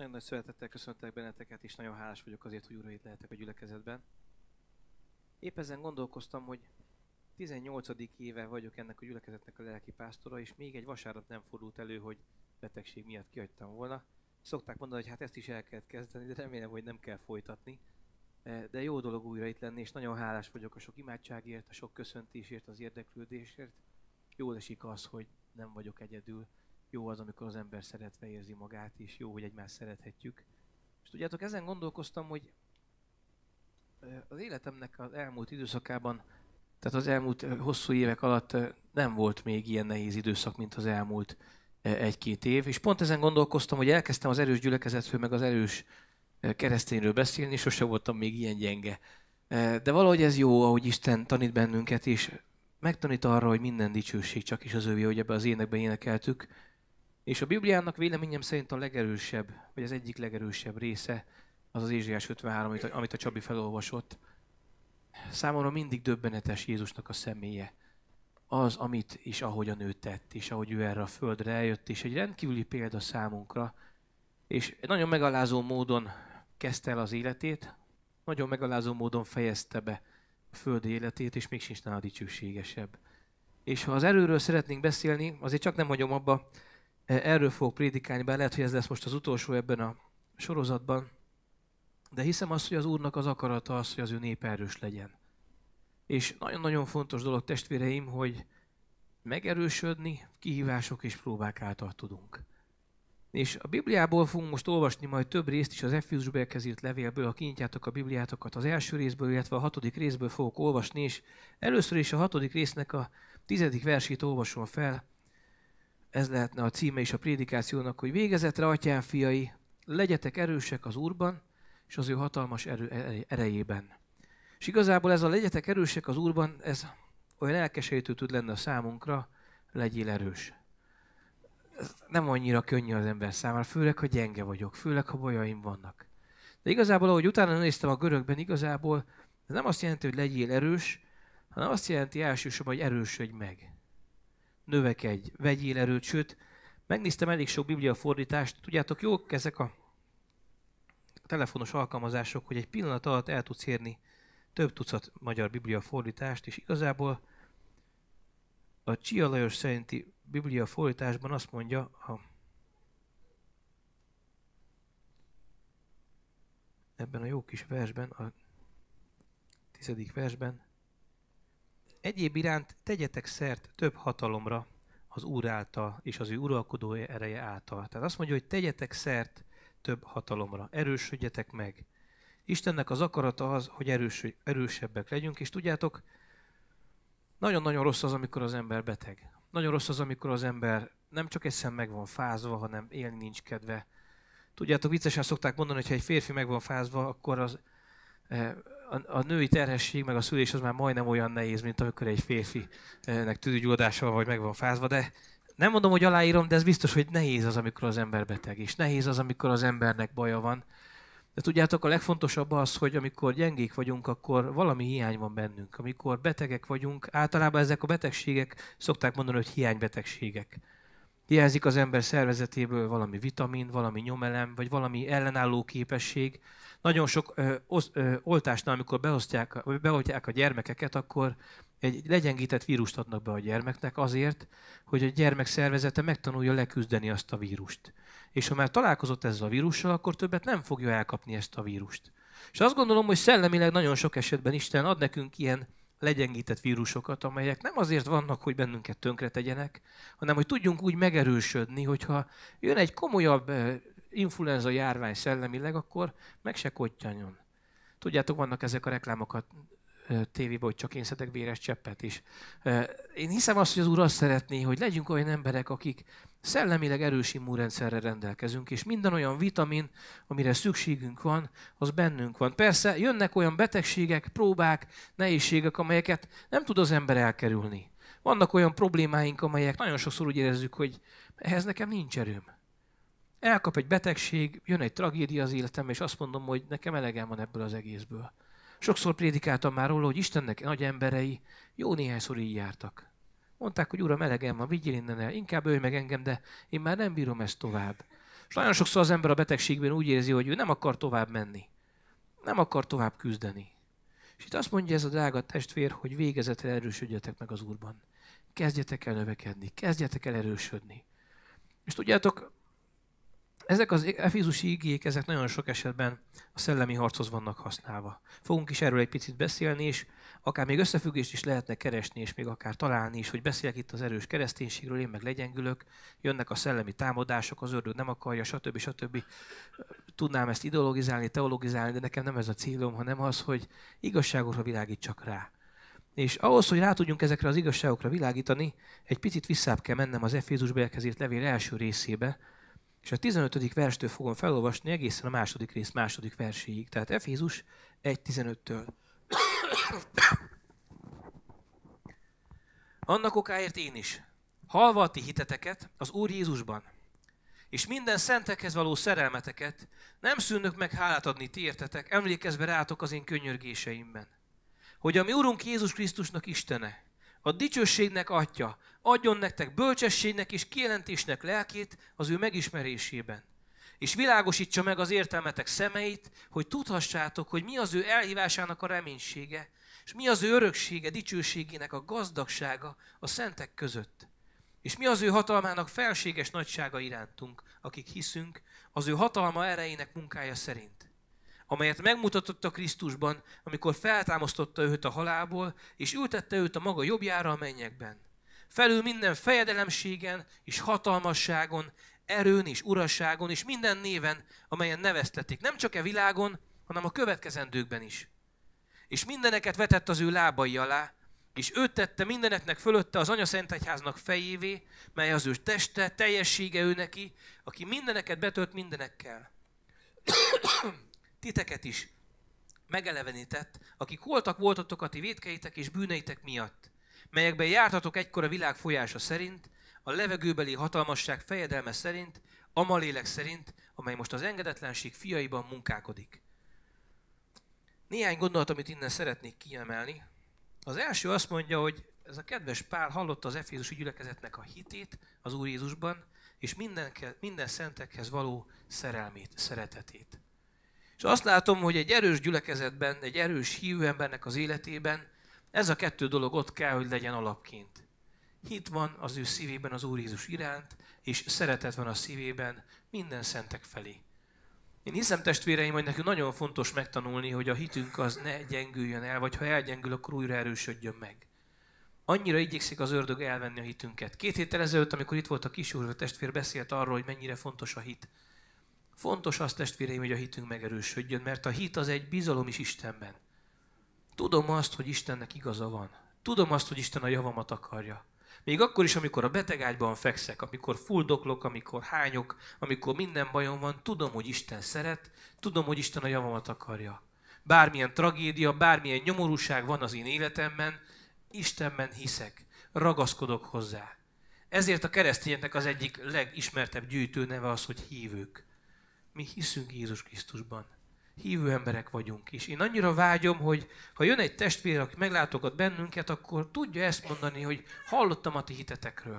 Nagyon nagy szeretettel köszöntek benneteket, és nagyon hálás vagyok azért, hogy újra itt lehetek a gyülekezetben. Épp ezen gondolkoztam, hogy 18. éve vagyok ennek a gyülekezetnek a lelki pásztora, és még egy vasárnap nem fordult elő, hogy betegség miatt kihagytam volna. Szokták mondani, hogy hát ezt is el kell kezdeni, de remélem, hogy nem kell folytatni. E, de jó dolog újra itt lenni, és nagyon hálás vagyok a sok imádságért, a sok köszöntésért, az érdeklődésért. Jól esik az, hogy nem vagyok egyedül, jó az, amikor az ember szeretve érzi magát, és jó, hogy egymást szerethetjük. És tudjátok, ezen gondolkoztam, hogy az életemnek az elmúlt időszakában, tehát az elmúlt hosszú évek alatt nem volt még ilyen nehéz időszak, mint az elmúlt egy-két év. És pont ezen gondolkoztam, hogy elkezdtem az erős gyülekezetről, meg az erős keresztényről beszélni, sose voltam még ilyen gyenge. De valahogy ez jó, ahogy Isten tanít bennünket, és megtanít arra, hogy minden dicsőség csak is az övé, hogy ebbe az énekben énekeltük, és a Bibliának véleményem szerint a legerősebb, vagy az egyik legerősebb része az az Ézsiás 53, amit a, amit a Csabi felolvasott. Számomra mindig döbbenetes Jézusnak a személye. Az, amit és ahogy a nő tett, és ahogy ő erre a földre eljött, és egy rendkívüli példa számunkra, és nagyon megalázó módon kezdte el az életét, nagyon megalázó módon fejezte be a földi életét, és még sincs nála dicsőségesebb. És ha az erőről szeretnénk beszélni, azért csak nem hagyom abba, E, erről fogok prédikálni, bár lehet, hogy ez lesz most az utolsó ebben a sorozatban. De hiszem azt, hogy az Úrnak az akarata az, hogy az ő nép erős legyen. És nagyon-nagyon fontos dolog, testvéreim, hogy megerősödni kihívások és próbák által tudunk. És a Bibliából fogunk most olvasni majd több részt is az Effiusberghez írt levélből, ha kinyitjátok a Bibliátokat az első részből, illetve a hatodik részből fogok olvasni, és először is a hatodik résznek a tizedik versét olvasom fel ez lehetne a címe is a prédikációnak, hogy végezetre, atyám fiai, legyetek erősek az Úrban és az ő hatalmas erő, e-, erejében. És igazából ez a legyetek erősek az Úrban, ez olyan elkeserítő tud lenni a számunkra, legyél erős. Ez nem annyira könnyű az ember számára, főleg, ha gyenge vagyok, főleg, ha bajaim vannak. De igazából, ahogy utána néztem a görögben, igazából ez nem azt jelenti, hogy legyél erős, hanem azt jelenti elsősorban, hogy erősödj meg növekedj, vegyél erőt, sőt, megnéztem elég sok bibliafordítást, tudjátok, jók ezek a telefonos alkalmazások, hogy egy pillanat alatt el tudsz érni több tucat magyar bibliafordítást, és igazából a Csia Lajos szerinti bibliafordításban azt mondja ha ebben a jó kis versben, a tizedik versben, Egyéb iránt tegyetek szert több hatalomra az Úr által és az ő uralkodó ereje által. Tehát azt mondja, hogy tegyetek szert több hatalomra, erősödjetek meg. Istennek az akarata az, hogy erős, erősebbek legyünk, és tudjátok, nagyon-nagyon rossz az, amikor az ember beteg. Nagyon rossz az, amikor az ember nem csak egyszer meg van fázva, hanem élni nincs kedve. Tudjátok, viccesen szokták mondani, hogy ha egy férfi meg van fázva, akkor az eh, a, a női terhesség, meg a szülés az már majdnem olyan nehéz, mint amikor egy férfinek eh, tüdőgyulladása van, vagy meg van fázva, de nem mondom, hogy aláírom, de ez biztos, hogy nehéz az, amikor az ember beteg, és nehéz az, amikor az embernek baja van. De tudjátok, a legfontosabb az, hogy amikor gyengék vagyunk, akkor valami hiány van bennünk. Amikor betegek vagyunk, általában ezek a betegségek szokták mondani, hogy hiánybetegségek Hiányzik az ember szervezetéből valami vitamin, valami nyomelem, vagy valami ellenálló képesség. Nagyon sok ö, osz, ö, oltásnál, amikor beosztják, vagy beoltják a gyermekeket, akkor egy legyengített vírust adnak be a gyermeknek azért, hogy a gyermek szervezete megtanulja leküzdeni azt a vírust. És ha már találkozott ezzel a vírussal, akkor többet nem fogja elkapni ezt a vírust. És azt gondolom, hogy szellemileg nagyon sok esetben Isten ad nekünk ilyen legyengített vírusokat, amelyek nem azért vannak, hogy bennünket tönkre tegyenek, hanem hogy tudjunk úgy megerősödni, hogyha jön egy komolyabb eh, influenza járvány szellemileg, akkor meg se kottyanjon. Tudjátok, vannak ezek a reklámokat eh, tévében, hogy csak én szedek véres cseppet is. Eh, én hiszem azt, hogy az Úr azt szeretné, hogy legyünk olyan emberek, akik Szellemileg erős immunrendszerre rendelkezünk, és minden olyan vitamin, amire szükségünk van, az bennünk van. Persze jönnek olyan betegségek, próbák, nehézségek, amelyeket nem tud az ember elkerülni. Vannak olyan problémáink, amelyek nagyon sokszor úgy érezzük, hogy ehhez nekem nincs erőm. Elkap egy betegség, jön egy tragédia az életem, és azt mondom, hogy nekem elegem van ebből az egészből. Sokszor prédikáltam már róla, hogy Istennek nagy emberei jó néhányszor így jártak. Mondták, hogy uram, elegem van, vigyél innen el, inkább ölj meg engem, de én már nem bírom ezt tovább. És nagyon sokszor az ember a betegségben úgy érzi, hogy ő nem akar tovább menni. Nem akar tovább küzdeni. És itt azt mondja ez a drága testvér, hogy végezetre erősödjetek meg az Úrban. Kezdjetek el növekedni, kezdjetek el erősödni. És tudjátok, ezek az efizusi igék, ezek nagyon sok esetben a szellemi harchoz vannak használva. Fogunk is erről egy picit beszélni, és akár még összefüggést is lehetne keresni, és még akár találni is, hogy beszélek itt az erős kereszténységről, én meg legyengülök, jönnek a szellemi támadások, az ördög nem akarja, stb. stb. Tudnám ezt ideologizálni, teologizálni, de nekem nem ez a célom, hanem az, hogy igazságokra világítsak rá. És ahhoz, hogy rá tudjunk ezekre az igazságokra világítani, egy picit visszább kell mennem az Efézus bejelkezét levél első részébe, és a 15. verstől fogom felolvasni egészen a második rész második verséig. Tehát Efézus 1.15-től. Annak okáért én is, halva a ti hiteteket az Úr Jézusban, és minden szentekhez való szerelmeteket, nem szűnök meg hálát adni ti értetek, emlékezve rátok az én könyörgéseimben. Hogy a mi Urunk Jézus Krisztusnak Istene, a dicsőségnek Atya, adjon nektek bölcsességnek és kielentésnek lelkét az ő megismerésében. És világosítsa meg az értelmetek szemeit, hogy tudhassátok, hogy mi az ő elhívásának a reménysége, és mi az ő öröksége, dicsőségének a gazdagsága a szentek között. És mi az ő hatalmának felséges nagysága irántunk, akik hiszünk, az ő hatalma erejének munkája szerint amelyet megmutatott a Krisztusban, amikor feltámasztotta őt a halálból, és ültette őt a maga jobbjára a mennyekben felül minden fejedelemségen és hatalmasságon, erőn és urasságon és minden néven, amelyen neveztetik, nem csak e világon, hanem a következendőkben is. És mindeneket vetett az ő lábai alá, és őt tette mindeneknek fölötte az Anya Szent Egyháznak fejévé, mely az ő teste, teljessége ő neki, aki mindeneket betölt mindenekkel. Titeket is megelevenített, akik holtak voltatok a ti vétkeitek és bűneitek miatt, melyekben jártatok egykor a világ folyása szerint, a levegőbeli hatalmasság fejedelme szerint, a malélek szerint, amely most az engedetlenség fiaiban munkálkodik. Néhány gondolat, amit innen szeretnék kiemelni. Az első azt mondja, hogy ez a kedves pár hallotta az Efézusi gyülekezetnek a hitét az Úr Jézusban, és minden, minden szentekhez való szerelmét, szeretetét. És azt látom, hogy egy erős gyülekezetben, egy erős hívő embernek az életében ez a kettő dolog ott kell, hogy legyen alapként. Hit van az ő szívében az Úr Jézus iránt, és szeretet van a szívében minden szentek felé. Én hiszem, testvéreim, hogy nekünk nagyon fontos megtanulni, hogy a hitünk az ne gyengüljön el, vagy ha elgyengül, akkor újra erősödjön meg. Annyira igyekszik az ördög elvenni a hitünket. Két héttel ezelőtt, amikor itt volt a a testvér, beszélt arról, hogy mennyire fontos a hit. Fontos az, testvéreim, hogy a hitünk megerősödjön, mert a hit az egy bizalom is Istenben. Tudom azt, hogy Istennek igaza van. Tudom azt, hogy Isten a javamat akarja. Még akkor is, amikor a betegágyban fekszek, amikor fuldoklok, amikor hányok, amikor minden bajom van, tudom, hogy Isten szeret, tudom, hogy Isten a javamat akarja. Bármilyen tragédia, bármilyen nyomorúság van az én életemben, Istenben hiszek, ragaszkodok hozzá. Ezért a keresztényeknek az egyik legismertebb gyűjtő neve az, hogy hívők. Mi hiszünk Jézus Krisztusban hívő emberek vagyunk is. Én annyira vágyom, hogy ha jön egy testvér, aki meglátogat bennünket, akkor tudja ezt mondani, hogy hallottam a ti hitetekről.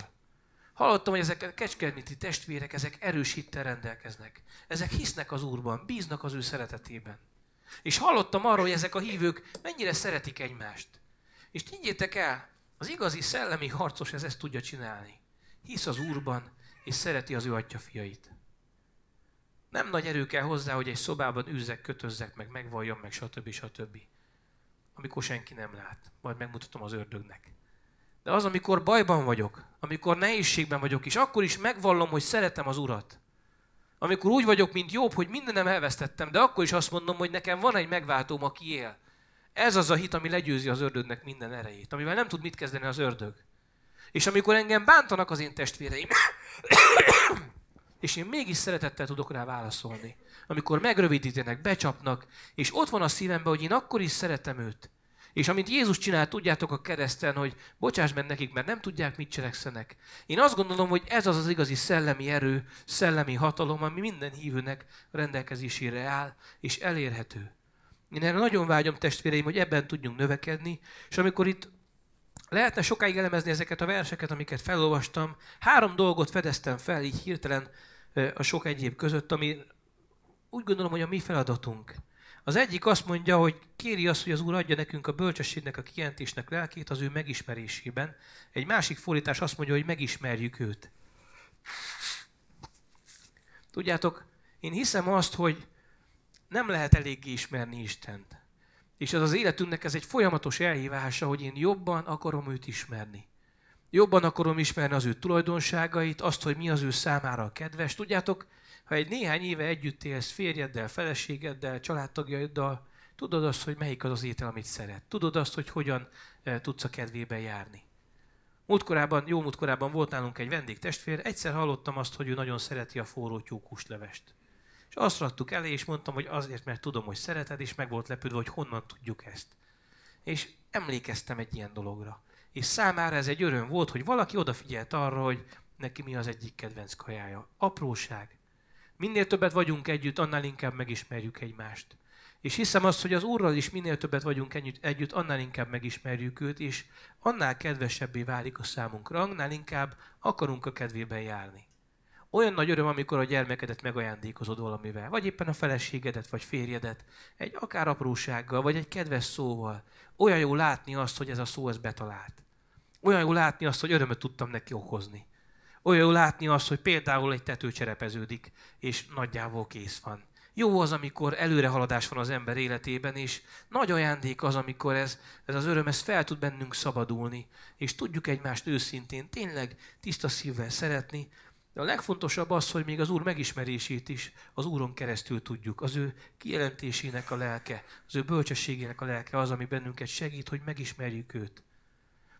Hallottam, hogy ezek a kecskerniti testvérek, ezek erős hittel rendelkeznek. Ezek hisznek az Úrban, bíznak az ő szeretetében. És hallottam arról, hogy ezek a hívők mennyire szeretik egymást. És higgyétek el, az igazi szellemi harcos ez ezt tudja csinálni. Hisz az Úrban, és szereti az ő atya fiait. Nem nagy erő kell hozzá, hogy egy szobában üzzek, kötözzek, meg megvalljam, meg stb. stb. Amikor senki nem lát. Majd megmutatom az ördögnek. De az, amikor bajban vagyok, amikor nehézségben vagyok, és akkor is megvallom, hogy szeretem az Urat. Amikor úgy vagyok, mint jobb, hogy mindenem elvesztettem, de akkor is azt mondom, hogy nekem van egy megváltóm, aki él. Ez az a hit, ami legyőzi az ördögnek minden erejét, amivel nem tud mit kezdeni az ördög. És amikor engem bántanak az én testvéreim, és én mégis szeretettel tudok rá válaszolni. Amikor megrövidítenek, becsapnak, és ott van a szívemben, hogy én akkor is szeretem őt. És amit Jézus csinált, tudjátok a kereszten, hogy bocsáss meg nekik, mert nem tudják, mit cselekszenek. Én azt gondolom, hogy ez az az igazi szellemi erő, szellemi hatalom, ami minden hívőnek rendelkezésére áll, és elérhető. Én erre nagyon vágyom, testvéreim, hogy ebben tudjunk növekedni, és amikor itt lehetne sokáig elemezni ezeket a verseket, amiket felolvastam, három dolgot fedeztem fel így hirtelen a sok egyéb között, ami úgy gondolom, hogy a mi feladatunk. Az egyik azt mondja, hogy kéri azt, hogy az Úr adja nekünk a bölcsességnek, a kijelentésnek lelkét az ő megismerésében. Egy másik fordítás azt mondja, hogy megismerjük őt. Tudjátok, én hiszem azt, hogy nem lehet eléggé ismerni Istent. És az az életünknek ez egy folyamatos elhívása, hogy én jobban akarom őt ismerni. Jobban akarom ismerni az ő tulajdonságait, azt, hogy mi az ő számára kedves. Tudjátok, ha egy néhány éve együtt élsz férjeddel, feleségeddel, családtagjaiddal, tudod azt, hogy melyik az az étel, amit szeret. Tudod azt, hogy hogyan eh, tudsz a kedvébe járni. Múltkorában, jó múltkorában volt nálunk egy vendégtestvér, egyszer hallottam azt, hogy ő nagyon szereti a forró levest. És azt raktuk elé, és mondtam, hogy azért, mert tudom, hogy szereted, és meg volt lepődve, hogy honnan tudjuk ezt. És emlékeztem egy ilyen dologra és számára ez egy öröm volt, hogy valaki odafigyelt arra, hogy neki mi az egyik kedvenc kajája. Apróság. Minél többet vagyunk együtt, annál inkább megismerjük egymást. És hiszem azt, hogy az Úrral is minél többet vagyunk együtt, együtt, annál inkább megismerjük őt, és annál kedvesebbé válik a számunkra, annál inkább akarunk a kedvében járni. Olyan nagy öröm, amikor a gyermekedet megajándékozod valamivel, vagy éppen a feleségedet, vagy férjedet, egy akár aprósággal, vagy egy kedves szóval. Olyan jó látni azt, hogy ez a szó ez betalált. Olyan jó látni azt, hogy örömöt tudtam neki okozni. Olyan jó látni azt, hogy például egy tető cserepeződik, és nagyjából kész van. Jó az, amikor előrehaladás van az ember életében, és nagy ajándék az, amikor ez, ez az öröm, ez fel tud bennünk szabadulni, és tudjuk egymást őszintén, tényleg tiszta szívvel szeretni, de a legfontosabb az, hogy még az Úr megismerését is az Úron keresztül tudjuk. Az ő kijelentésének a lelke, az ő bölcsességének a lelke az, ami bennünket segít, hogy megismerjük őt.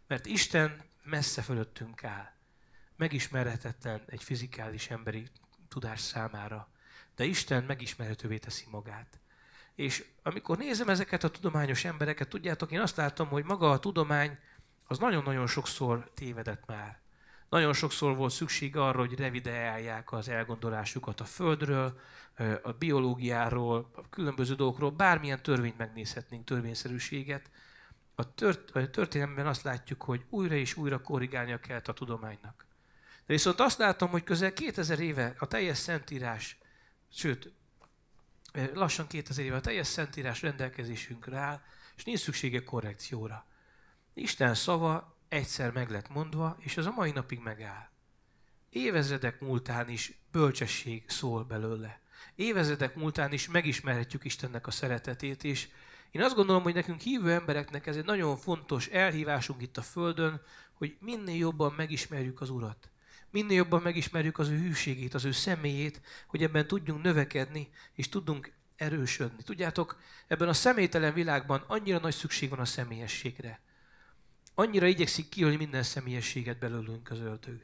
Mert Isten messze fölöttünk áll. Megismerhetetlen egy fizikális emberi tudás számára. De Isten megismerhetővé teszi magát. És amikor nézem ezeket a tudományos embereket, tudjátok, én azt látom, hogy maga a tudomány az nagyon-nagyon sokszor tévedett már. Nagyon sokszor volt szükség arra, hogy revideálják az elgondolásukat a Földről, a biológiáról, a különböző dolgokról, bármilyen törvényt megnézhetnénk, törvényszerűséget. A, tört, a történelemben azt látjuk, hogy újra és újra korrigálnia kellett a tudománynak. De viszont azt látom, hogy közel 2000 éve a teljes szentírás, sőt, lassan 2000 éve a teljes szentírás rendelkezésünkre áll, és nincs szüksége korrekcióra. Isten szava egyszer meg lett mondva, és az a mai napig megáll. Évezredek múltán is bölcsesség szól belőle. Évezredek múltán is megismerhetjük Istennek a szeretetét, és én azt gondolom, hogy nekünk hívő embereknek ez egy nagyon fontos elhívásunk itt a Földön, hogy minél jobban megismerjük az Urat. Minél jobban megismerjük az ő hűségét, az ő személyét, hogy ebben tudjunk növekedni, és tudunk erősödni. Tudjátok, ebben a személytelen világban annyira nagy szükség van a személyességre. Annyira igyekszik hogy minden személyességet belőlünk az ördög.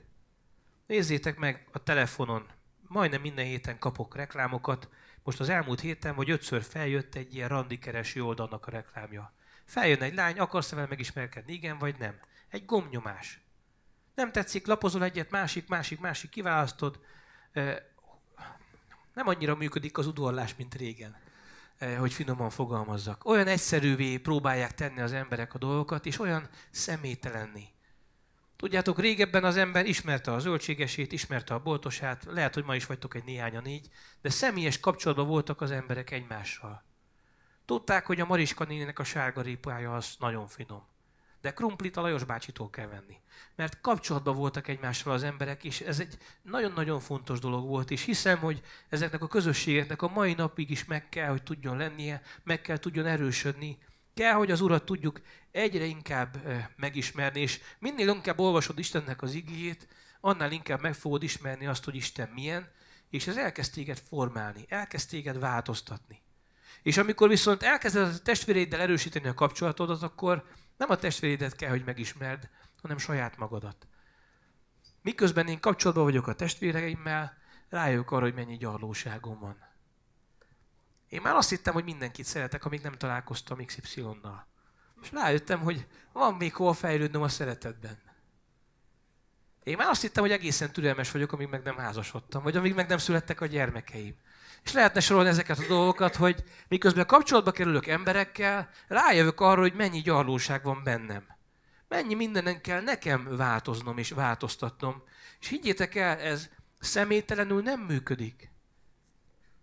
Nézzétek meg a telefonon. Majdnem minden héten kapok reklámokat. Most az elmúlt héten vagy ötször feljött egy ilyen randikereső oldalnak a reklámja. Feljön egy lány, akarsz vele megismerkedni, igen vagy nem. Egy gomnyomás. Nem tetszik, lapozol egyet, másik, másik, másik, kiválasztod. Nem annyira működik az udvarlás, mint régen. Eh, hogy finoman fogalmazzak. Olyan egyszerűvé próbálják tenni az emberek a dolgokat, és olyan személytelenni. Tudjátok, régebben az ember ismerte a zöldségesét, ismerte a boltosát, lehet, hogy ma is vagytok egy néhányan így, de személyes kapcsolatban voltak az emberek egymással. Tudták, hogy a Mariska nénének a sárga az nagyon finom. De krumplit a Lajos bácsitól kell venni. Mert kapcsolatban voltak egymással az emberek, és ez egy nagyon-nagyon fontos dolog volt, és hiszem, hogy ezeknek a közösségeknek a mai napig is meg kell, hogy tudjon lennie, meg kell tudjon erősödni, kell, hogy az Urat tudjuk egyre inkább megismerni, és minél inkább olvasod Istennek az igéjét, annál inkább meg fogod ismerni azt, hogy Isten milyen, és ez elkezd téged formálni, elkezd téged változtatni. És amikor viszont elkezded a testvéreiddel erősíteni a kapcsolatodat, akkor nem a testvéredet kell, hogy megismerd, hanem saját magadat. Miközben én kapcsolatban vagyok a testvéreimmel, rájövök arra, hogy mennyi gyarlóságom van. Én már azt hittem, hogy mindenkit szeretek, amíg nem találkoztam XY-nal. És rájöttem, hogy van még hol fejlődnöm a szeretetben. Én már azt hittem, hogy egészen türelmes vagyok, amíg meg nem házasodtam, vagy amíg meg nem születtek a gyermekeim. És lehetne sorolni ezeket a dolgokat, hogy miközben kapcsolatba kerülök emberekkel, rájövök arra, hogy mennyi gyarlóság van bennem. Mennyi mindenen kell nekem változnom és változtatnom. És higgyétek el, ez személytelenül nem működik.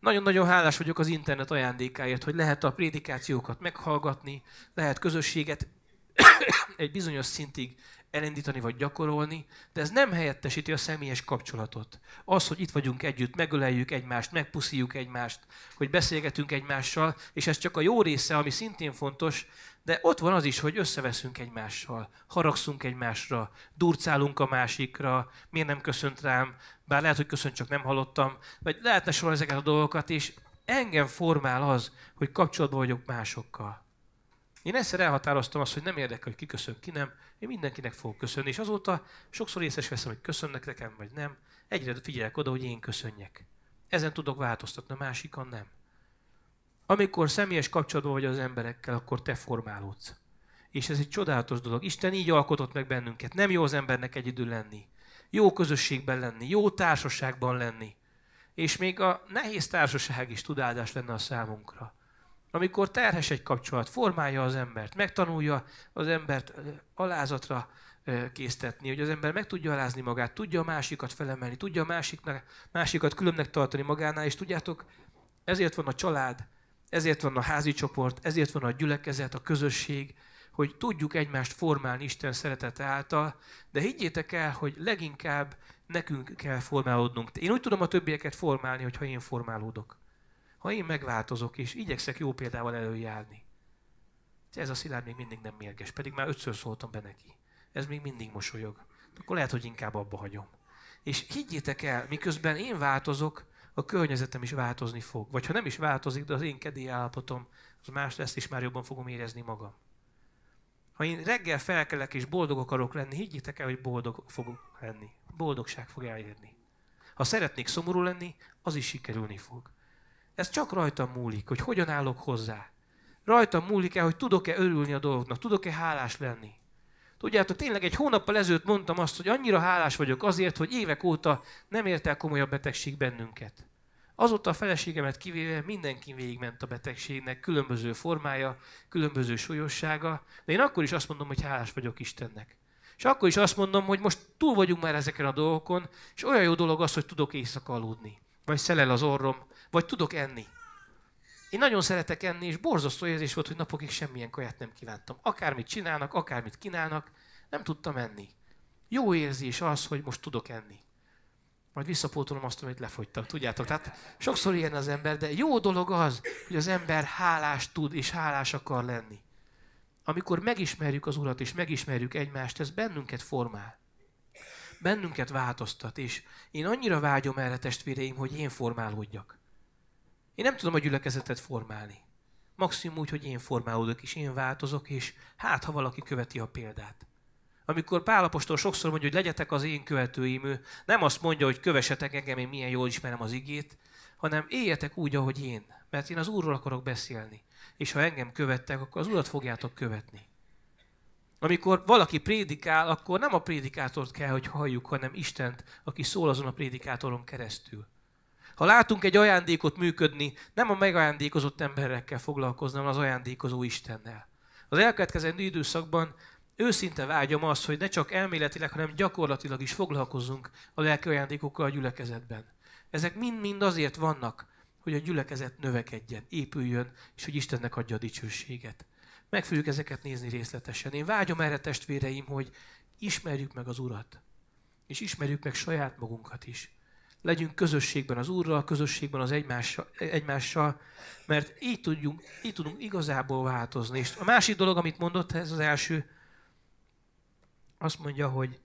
Nagyon-nagyon hálás vagyok az internet ajándékáért, hogy lehet a prédikációkat meghallgatni, lehet közösséget egy bizonyos szintig elindítani vagy gyakorolni, de ez nem helyettesíti a személyes kapcsolatot. Az, hogy itt vagyunk együtt, megöleljük egymást, megpuszíjuk egymást, hogy beszélgetünk egymással, és ez csak a jó része, ami szintén fontos, de ott van az is, hogy összeveszünk egymással, haragszunk egymásra, durcálunk a másikra, miért nem köszönt rám, bár lehet, hogy köszönt, csak nem hallottam, vagy lehetne sorolni ezeket a dolgokat, és engem formál az, hogy kapcsolatban vagyok másokkal. Én egyszer elhatároztam azt, hogy nem érdekel, hogy ki köszön, ki nem. Én mindenkinek fogok köszönni, és azóta sokszor észes veszem, hogy köszönnek nekem, vagy nem. Egyre figyelek oda, hogy én köszönjek. Ezen tudok változtatni, a másikon nem. Amikor személyes kapcsolatban vagy az emberekkel, akkor te formálódsz. És ez egy csodálatos dolog. Isten így alkotott meg bennünket. Nem jó az embernek egyedül lenni. Jó közösségben lenni, jó társaságban lenni. És még a nehéz társaság is tudás lenne a számunkra. Amikor terhes egy kapcsolat, formálja az embert, megtanulja az embert alázatra késztetni, hogy az ember meg tudja alázni magát, tudja a másikat felemelni, tudja a másiknak, másikat különnek tartani magánál, és tudjátok, ezért van a család, ezért van a házi csoport, ezért van a gyülekezet, a közösség, hogy tudjuk egymást formálni Isten szeretete által, de higgyétek el, hogy leginkább nekünk kell formálódnunk. Én úgy tudom a többieket formálni, hogyha én formálódok. Ha én megváltozok, és igyekszek jó példával előjárni, ez a szilárd még mindig nem mérges, pedig már ötször szóltam be neki. Ez még mindig mosolyog. Akkor lehet, hogy inkább abba hagyom. És higgyétek el, miközben én változok, a környezetem is változni fog. Vagy ha nem is változik, de az én kedély állapotom, az más lesz, és már jobban fogom érezni magam. Ha én reggel felkelek és boldog akarok lenni, higgyétek el, hogy boldog fogok lenni. Boldogság fog elérni. Ha szeretnék szomorú lenni, az is sikerülni fog. Ez csak rajtam múlik, hogy hogyan állok hozzá. Rajtam múlik-e, hogy tudok-e örülni a dolgoknak, tudok-e hálás lenni. Tudjátok, tényleg egy hónappal ezelőtt mondtam azt, hogy annyira hálás vagyok azért, hogy évek óta nem ért el komolyabb betegség bennünket. Azóta a feleségemet kivéve mindenki végigment a betegségnek, különböző formája, különböző súlyossága, de én akkor is azt mondom, hogy hálás vagyok Istennek. És akkor is azt mondom, hogy most túl vagyunk már ezeken a dolgokon, és olyan jó dolog az, hogy tudok éjszaka aludni. Vagy szelel az orrom, vagy tudok enni. Én nagyon szeretek enni, és borzasztó érzés volt, hogy napokig semmilyen kaját nem kívántam. Akármit csinálnak, akármit kínálnak, nem tudtam enni. Jó érzés az, hogy most tudok enni. Majd visszapótolom azt, amit lefogytam, tudjátok. Tehát sokszor ilyen az ember, de jó dolog az, hogy az ember hálás tud és hálás akar lenni. Amikor megismerjük az Urat és megismerjük egymást, ez bennünket formál. Bennünket változtat, és én annyira vágyom erre testvéreim, hogy én formálódjak én nem tudom a gyülekezetet formálni. Maximum úgy, hogy én formálódok, és én változok, és hát, ha valaki követi a példát. Amikor Pálapostól sokszor mondja, hogy legyetek az én követőim, ő nem azt mondja, hogy kövessetek engem, én milyen jól ismerem az igét, hanem éljetek úgy, ahogy én, mert én az Úrról akarok beszélni. És ha engem követtek, akkor az Urat fogjátok követni. Amikor valaki prédikál, akkor nem a prédikátort kell, hogy halljuk, hanem Istent, aki szól azon a prédikátoron keresztül. Ha látunk egy ajándékot működni, nem a megajándékozott emberekkel foglalkozni, hanem az ajándékozó Istennel. Az elkövetkezendő időszakban őszinte vágyom azt, hogy ne csak elméletileg, hanem gyakorlatilag is foglalkozzunk a lelki ajándékokkal a gyülekezetben. Ezek mind-mind azért vannak, hogy a gyülekezet növekedjen, épüljön, és hogy Istennek adja a dicsőséget. Meg fogjuk ezeket nézni részletesen. Én vágyom erre testvéreim, hogy ismerjük meg az Urat, és ismerjük meg saját magunkat is legyünk közösségben az Úrral, közösségben az egymással, egymással mert így, tudjunk, így tudunk igazából változni. És a másik dolog, amit mondott, ez az első, azt mondja, hogy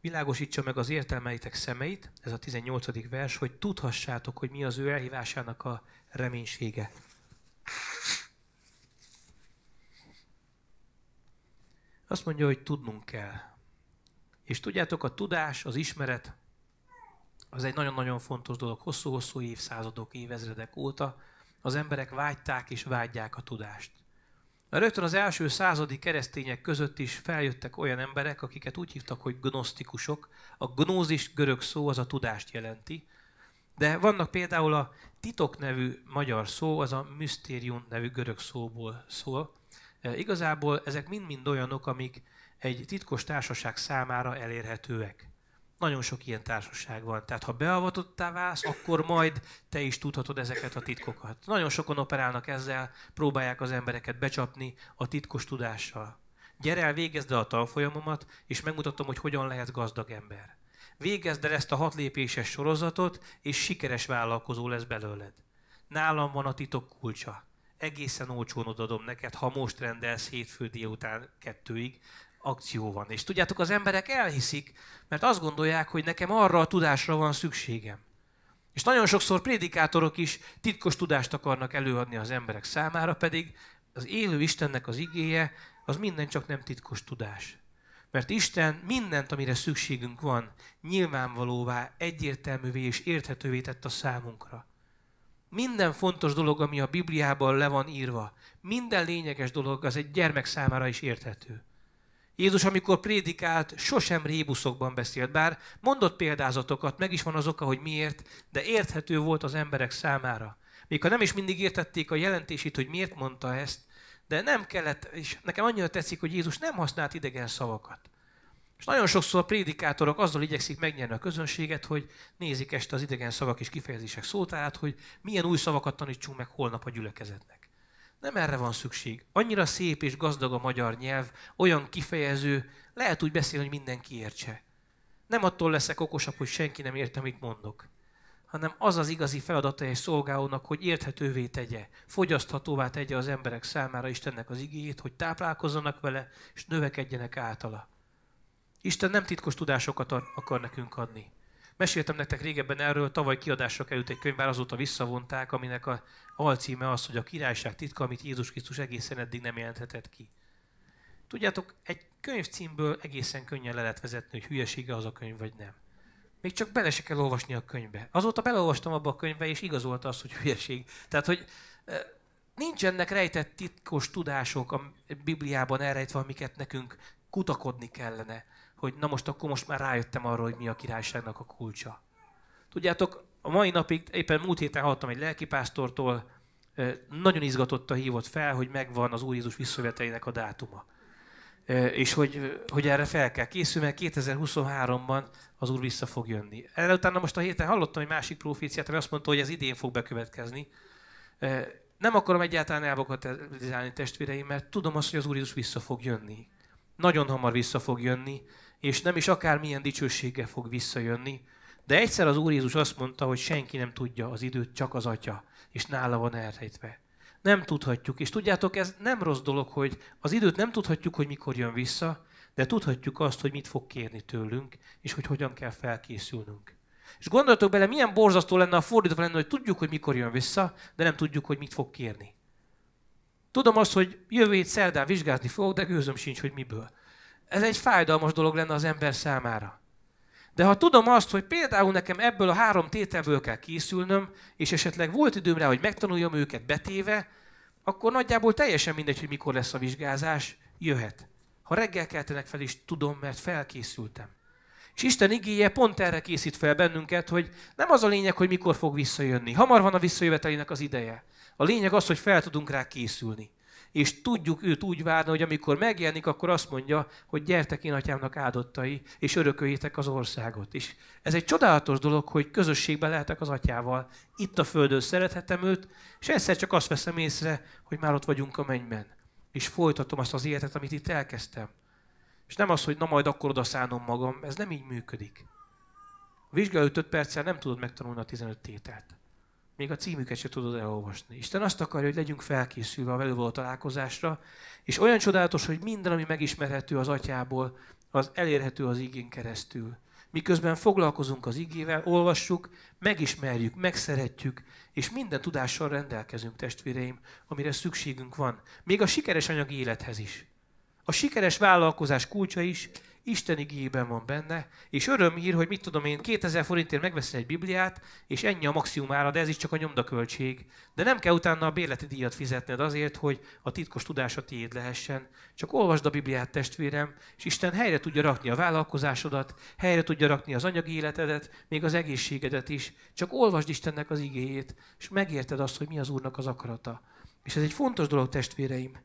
világosítsa meg az értelmeitek szemeit, ez a 18. vers, hogy tudhassátok, hogy mi az ő elhívásának a reménysége. Azt mondja, hogy tudnunk kell, és tudjátok, a tudás, az ismeret, az egy nagyon-nagyon fontos dolog. Hosszú-hosszú évszázadok, évezredek óta az emberek vágyták és vágyják a tudást. Mert rögtön az első századi keresztények között is feljöttek olyan emberek, akiket úgy hívtak, hogy gnosztikusok. A gnózis görög szó az a tudást jelenti. De vannak például a titok nevű magyar szó, az a mysterium nevű görög szóból szól. E, igazából ezek mind-mind olyanok, amik egy titkos társaság számára elérhetőek. Nagyon sok ilyen társaság van. Tehát ha beavatottá válsz, akkor majd te is tudhatod ezeket a titkokat. Nagyon sokan operálnak ezzel, próbálják az embereket becsapni a titkos tudással. Gyere el, végezd el a tanfolyamomat, és megmutatom, hogy hogyan lehet gazdag ember. Végezd el ezt a hat lépéses sorozatot, és sikeres vállalkozó lesz belőled. Nálam van a titok kulcsa. Egészen olcsón odadom neked, ha most rendelsz hétfő délután kettőig, akció van. És tudjátok, az emberek elhiszik, mert azt gondolják, hogy nekem arra a tudásra van szükségem. És nagyon sokszor prédikátorok is titkos tudást akarnak előadni az emberek számára, pedig az élő Istennek az igéje, az minden csak nem titkos tudás. Mert Isten mindent, amire szükségünk van, nyilvánvalóvá, egyértelművé és érthetővé tett a számunkra. Minden fontos dolog, ami a Bibliában le van írva, minden lényeges dolog, az egy gyermek számára is érthető. Jézus, amikor prédikált, sosem rébuszokban beszélt, bár mondott példázatokat, meg is van az oka, hogy miért, de érthető volt az emberek számára. Még ha nem is mindig értették a jelentését, hogy miért mondta ezt, de nem kellett, és nekem annyira tetszik, hogy Jézus nem használt idegen szavakat. És nagyon sokszor a prédikátorok azzal igyekszik megnyerni a közönséget, hogy nézik este az idegen szavak és kifejezések szótárát, hogy milyen új szavakat tanítsunk meg holnap a gyülekezetnek. Nem erre van szükség. Annyira szép és gazdag a magyar nyelv, olyan kifejező, lehet úgy beszélni, hogy mindenki értse. Nem attól leszek okosabb, hogy senki nem ért, amit mondok, hanem az az igazi feladata egy szolgálónak, hogy érthetővé tegye, fogyaszthatóvá tegye az emberek számára Istennek az igéjét, hogy táplálkozzanak vele, és növekedjenek általa. Isten nem titkos tudásokat akar nekünk adni. Meséltem nektek régebben erről, tavaly kiadásra került egy könyv, bár azóta visszavonták, aminek a alcíme az, hogy a királyság titka, amit Jézus Krisztus egészen eddig nem jelenthetett ki. Tudjátok, egy könyvcímből egészen könnyen le lehet vezetni, hogy hülyesége az a könyv, vagy nem. Még csak bele se kell olvasni a könyvbe. Azóta beleolvastam abba a könyvbe, és igazolta azt, hogy hülyeség. Tehát, hogy nincsenek rejtett titkos tudások a Bibliában elrejtve, amiket nekünk kutakodni kellene, hogy na most akkor most már rájöttem arra, hogy mi a királyságnak a kulcsa. Tudjátok, a mai napig, éppen múlt héten hallottam egy lelkipásztortól, nagyon izgatotta hívott fel, hogy megvan az Úr Jézus visszaveteinek a dátuma. És hogy, hogy erre fel kell készülni, mert 2023-ban az Úr vissza fog jönni. Erre utána most a héten hallottam egy másik proféciát, ami azt mondta, hogy ez idén fog bekövetkezni. Nem akarom egyáltalán elvokatizálni testvéreim, mert tudom azt, hogy az Úr Jézus vissza fog jönni. Nagyon hamar vissza fog jönni, és nem is akármilyen dicsőséggel fog visszajönni, de egyszer az Úr Jézus azt mondta, hogy senki nem tudja az időt, csak az Atya, és nála van elrejtve. Nem tudhatjuk, és tudjátok, ez nem rossz dolog, hogy az időt nem tudhatjuk, hogy mikor jön vissza, de tudhatjuk azt, hogy mit fog kérni tőlünk, és hogy hogyan kell felkészülnünk. És gondoltok bele, milyen borzasztó lenne, a fordítva lenne, hogy tudjuk, hogy mikor jön vissza, de nem tudjuk, hogy mit fog kérni. Tudom azt, hogy jövő hét szerdán vizsgázni fogok, de gőzöm sincs, hogy miből. Ez egy fájdalmas dolog lenne az ember számára. De ha tudom azt, hogy például nekem ebből a három tételből kell készülnöm, és esetleg volt időm rá, hogy megtanuljam őket betéve, akkor nagyjából teljesen mindegy, hogy mikor lesz a vizsgázás, jöhet. Ha reggel keltenek fel is, tudom, mert felkészültem. És Isten igéje pont erre készít fel bennünket, hogy nem az a lényeg, hogy mikor fog visszajönni. Hamar van a visszajövetelének az ideje. A lényeg az, hogy fel tudunk rá készülni és tudjuk őt úgy várni, hogy amikor megjelenik, akkor azt mondja, hogy gyertek én atyámnak áldottai, és örököljétek az országot. És ez egy csodálatos dolog, hogy közösségben lehetek az atyával. Itt a földön szerethetem őt, és egyszer csak azt veszem észre, hogy már ott vagyunk a mennyben. És folytatom azt az életet, amit itt elkezdtem. És nem az, hogy na majd akkor odaszánom magam, ez nem így működik. A vizsgálat 5 perccel nem tudod megtanulni a 15 tételt még a címüket se tudod elolvasni. Isten azt akarja, hogy legyünk felkészülve a vele való találkozásra, és olyan csodálatos, hogy minden, ami megismerhető az atyából, az elérhető az igén keresztül. Miközben foglalkozunk az igével, olvassuk, megismerjük, megszeretjük, és minden tudással rendelkezünk, testvéreim, amire szükségünk van. Még a sikeres anyagi élethez is. A sikeres vállalkozás kulcsa is Isten igében van benne, és örömhír, hogy mit tudom én, 2000 forintért megveszni egy Bibliát, és ennyi a maximum ára, de ez is csak a nyomdaköltség. De nem kell utána a bérleti díjat fizetned azért, hogy a titkos tudása tiéd lehessen. Csak olvasd a Bibliát, testvérem, és Isten helyre tudja rakni a vállalkozásodat, helyre tudja rakni az anyagi életedet, még az egészségedet is. Csak olvasd Istennek az igéjét, és megérted azt, hogy mi az Úrnak az akarata. És ez egy fontos dolog, testvéreim.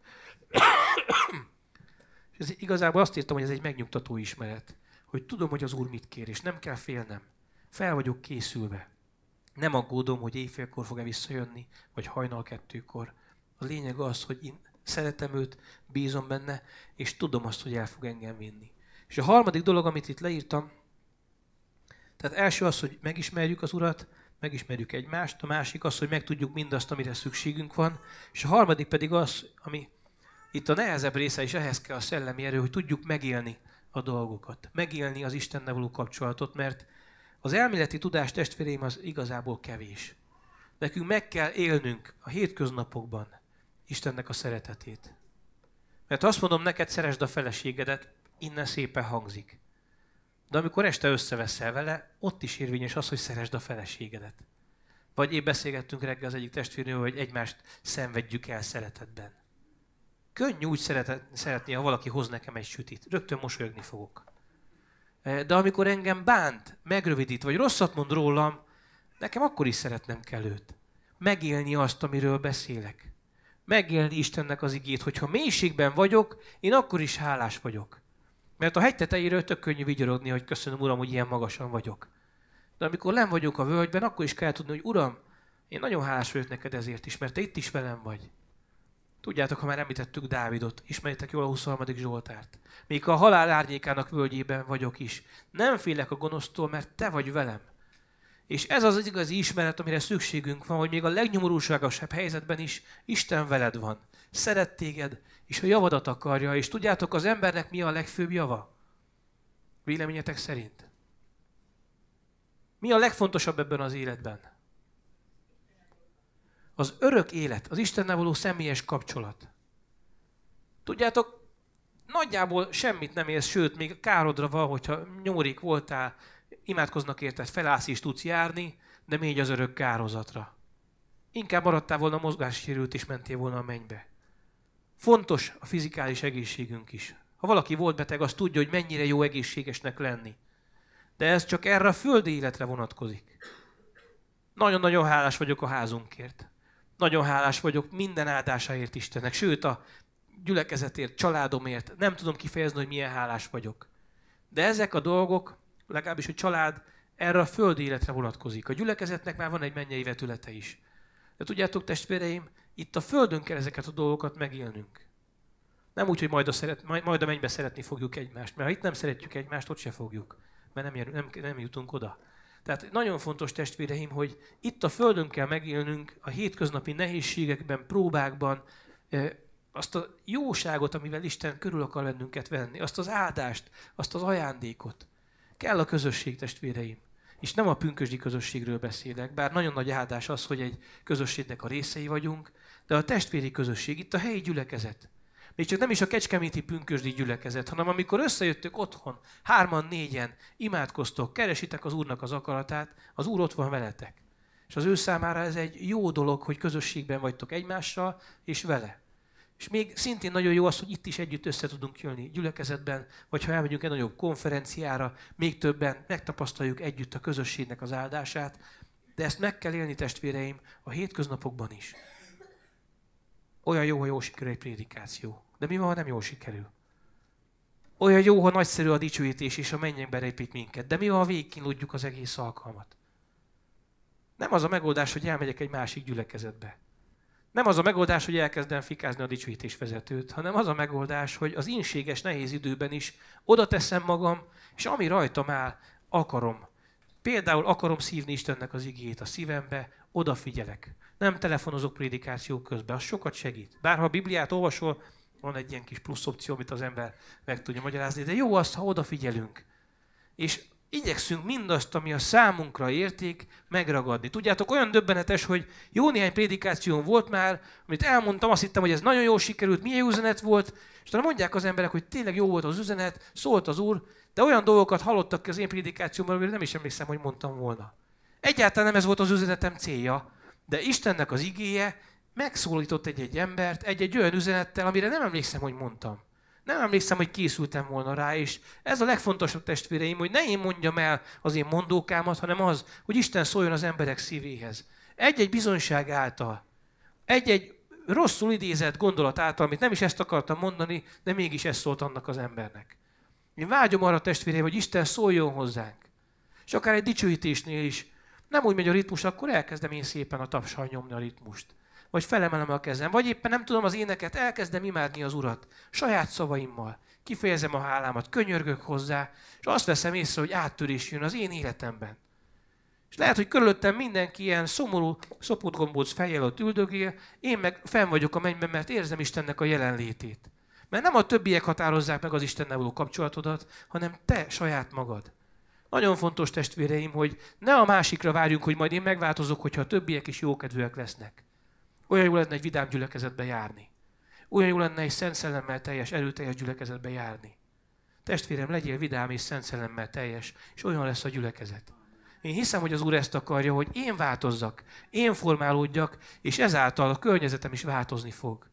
Ez igazából azt írtam, hogy ez egy megnyugtató ismeret, hogy tudom, hogy az Úr mit kér, és nem kell félnem. Fel vagyok készülve. Nem aggódom, hogy éjfélkor fog-e visszajönni, vagy hajnal kettőkor. A lényeg az, hogy én szeretem őt, bízom benne, és tudom azt, hogy el fog engem vinni. És a harmadik dolog, amit itt leírtam, tehát első az, hogy megismerjük az Urat, megismerjük egymást, a másik az, hogy megtudjuk mindazt, amire szükségünk van, és a harmadik pedig az, ami itt a nehezebb része is ehhez kell a szellemi erő, hogy tudjuk megélni a dolgokat, megélni az Istennel való kapcsolatot, mert az elméleti tudás testvéreim az igazából kevés. Nekünk meg kell élnünk a hétköznapokban Istennek a szeretetét. Mert azt mondom, neked szeresd a feleségedet, innen szépen hangzik. De amikor este összeveszel vele, ott is érvényes az, hogy szeresd a feleségedet. Vagy épp beszélgettünk reggel az egyik testvérnővel, hogy egymást szenvedjük el szeretetben. Könnyű úgy szeretni, ha valaki hoz nekem egy sütit. Rögtön mosolyogni fogok. Eh, de amikor engem bánt, megrövidít, vagy rosszat mond rólam, nekem akkor is szeretnem kell őt. Megélni azt, amiről beszélek. Megélni Istennek az igét, hogyha mélységben vagyok, én akkor is hálás vagyok. Mert a hegy tetejéről tök könnyű vigyorodni, hogy köszönöm Uram, hogy ilyen magasan vagyok. De amikor nem vagyok a völgyben, akkor is kell tudni, hogy Uram, én nagyon hálás vagyok neked ezért is, mert te itt is velem vagy. Tudjátok, ha már említettük Dávidot, ismeritek jól a 23. Zsoltárt. Még a halál árnyékának völgyében vagyok is. Nem félek a gonosztól, mert te vagy velem. És ez az igazi ismeret, amire szükségünk van, hogy még a legnyomorúságosabb helyzetben is Isten veled van. Szeret téged, és a javadat akarja, és tudjátok, az embernek mi a legfőbb java? Véleményetek szerint? Mi a legfontosabb ebben az életben? az örök élet, az Istennel való személyes kapcsolat. Tudjátok, nagyjából semmit nem érsz, sőt, még károdra van, hogyha nyórik voltál, imádkoznak érted, felállsz is tudsz járni, de még az örök kározatra. Inkább maradtál volna mozgássérült, és mentél volna a mennybe. Fontos a fizikális egészségünk is. Ha valaki volt beteg, az tudja, hogy mennyire jó egészségesnek lenni. De ez csak erre a földi életre vonatkozik. Nagyon-nagyon hálás vagyok a házunkért. Nagyon hálás vagyok minden áldásáért Istennek, sőt a gyülekezetért, családomért. Nem tudom kifejezni, hogy milyen hálás vagyok. De ezek a dolgok, legalábbis a család erre a földi életre vonatkozik. A gyülekezetnek már van egy mennyei vetülete is. De tudjátok, testvéreim, itt a földön kell ezeket a dolgokat megélnünk. Nem úgy, hogy majd a, szeret, majd, a mennybe szeretni fogjuk egymást, mert ha itt nem szeretjük egymást, ott se fogjuk, mert nem, jön, nem, nem jutunk oda. Tehát nagyon fontos testvéreim, hogy itt a Földön kell megélnünk a hétköznapi nehézségekben, próbákban, azt a jóságot, amivel Isten körül akar bennünket venni, azt az áldást, azt az ajándékot. Kell a közösség, testvéreim. És nem a pünkösdi közösségről beszélek, bár nagyon nagy áldás az, hogy egy közösségnek a részei vagyunk, de a testvéri közösség, itt a helyi gyülekezet még csak nem is a kecskeméti pünkösdi gyülekezet, hanem amikor összejöttök otthon, hárman, négyen, imádkoztok, keresitek az Úrnak az akaratát, az Úr ott van veletek. És az ő számára ez egy jó dolog, hogy közösségben vagytok egymással és vele. És még szintén nagyon jó az, hogy itt is együtt össze tudunk jönni gyülekezetben, vagy ha elmegyünk egy nagyobb konferenciára, még többen megtapasztaljuk együtt a közösségnek az áldását, de ezt meg kell élni, testvéreim, a hétköznapokban is. Olyan jó, ha jól sikerül egy prédikáció. De mi van, ha nem jól sikerül? Olyan jó, ha nagyszerű a dicsőítés, és a mennyekbe berépít minket. De mi van, ha végigkínlódjuk az egész alkalmat? Nem az a megoldás, hogy elmegyek egy másik gyülekezetbe. Nem az a megoldás, hogy elkezdem fikázni a dicsőítés vezetőt, hanem az a megoldás, hogy az inséges, nehéz időben is oda teszem magam, és ami rajtam áll, akarom. Például akarom szívni Istennek az igét a szívembe, odafigyelek nem telefonozok prédikáció közben, az sokat segít. Bárha a Bibliát olvasol, van egy ilyen kis plusz opció, amit az ember meg tudja magyarázni, de jó azt, ha odafigyelünk. És igyekszünk mindazt, ami a számunkra érték, megragadni. Tudjátok, olyan döbbenetes, hogy jó néhány prédikáción volt már, amit elmondtam, azt hittem, hogy ez nagyon jól sikerült, milyen üzenet volt, és talán mondják az emberek, hogy tényleg jó volt az üzenet, szólt az Úr, de olyan dolgokat hallottak ki az én prédikációmban, amire nem is emlékszem, hogy mondtam volna. Egyáltalán nem ez volt az üzenetem célja, de Istennek az igéje megszólított egy-egy embert egy-egy olyan üzenettel, amire nem emlékszem, hogy mondtam. Nem emlékszem, hogy készültem volna rá, és ez a legfontosabb testvéreim, hogy ne én mondjam el az én mondókámat, hanem az, hogy Isten szóljon az emberek szívéhez. Egy-egy bizonyság által, egy-egy rosszul idézett gondolat által, amit nem is ezt akartam mondani, de mégis ezt szólt annak az embernek. Én vágyom arra testvéreim, hogy Isten szóljon hozzánk. És akár egy dicsőítésnél is nem úgy megy a ritmus, akkor elkezdem én szépen a tapsal nyomni a ritmust. Vagy felemelem a kezem, vagy éppen nem tudom az éneket, elkezdem imádni az Urat. Saját szavaimmal. Kifejezem a hálámat, könyörgök hozzá, és azt veszem észre, hogy áttörés jön az én életemben. És lehet, hogy körülöttem mindenki ilyen szomorú, szopott gombóc fejjel ott üldögél, én meg fenn vagyok a mennyben, mert érzem Istennek a jelenlétét. Mert nem a többiek határozzák meg az Istennel való kapcsolatodat, hanem te saját magad. Nagyon fontos testvéreim, hogy ne a másikra várjunk, hogy majd én megváltozok, hogyha a többiek is jókedvűek lesznek. Olyan jó lenne egy vidám gyülekezetbe járni. Olyan jó lenne egy szent szellemmel teljes, erőteljes gyülekezetbe járni. Testvérem, legyél vidám és szent szellemmel teljes, és olyan lesz a gyülekezet. Én hiszem, hogy az Úr ezt akarja, hogy én változzak, én formálódjak, és ezáltal a környezetem is változni fog.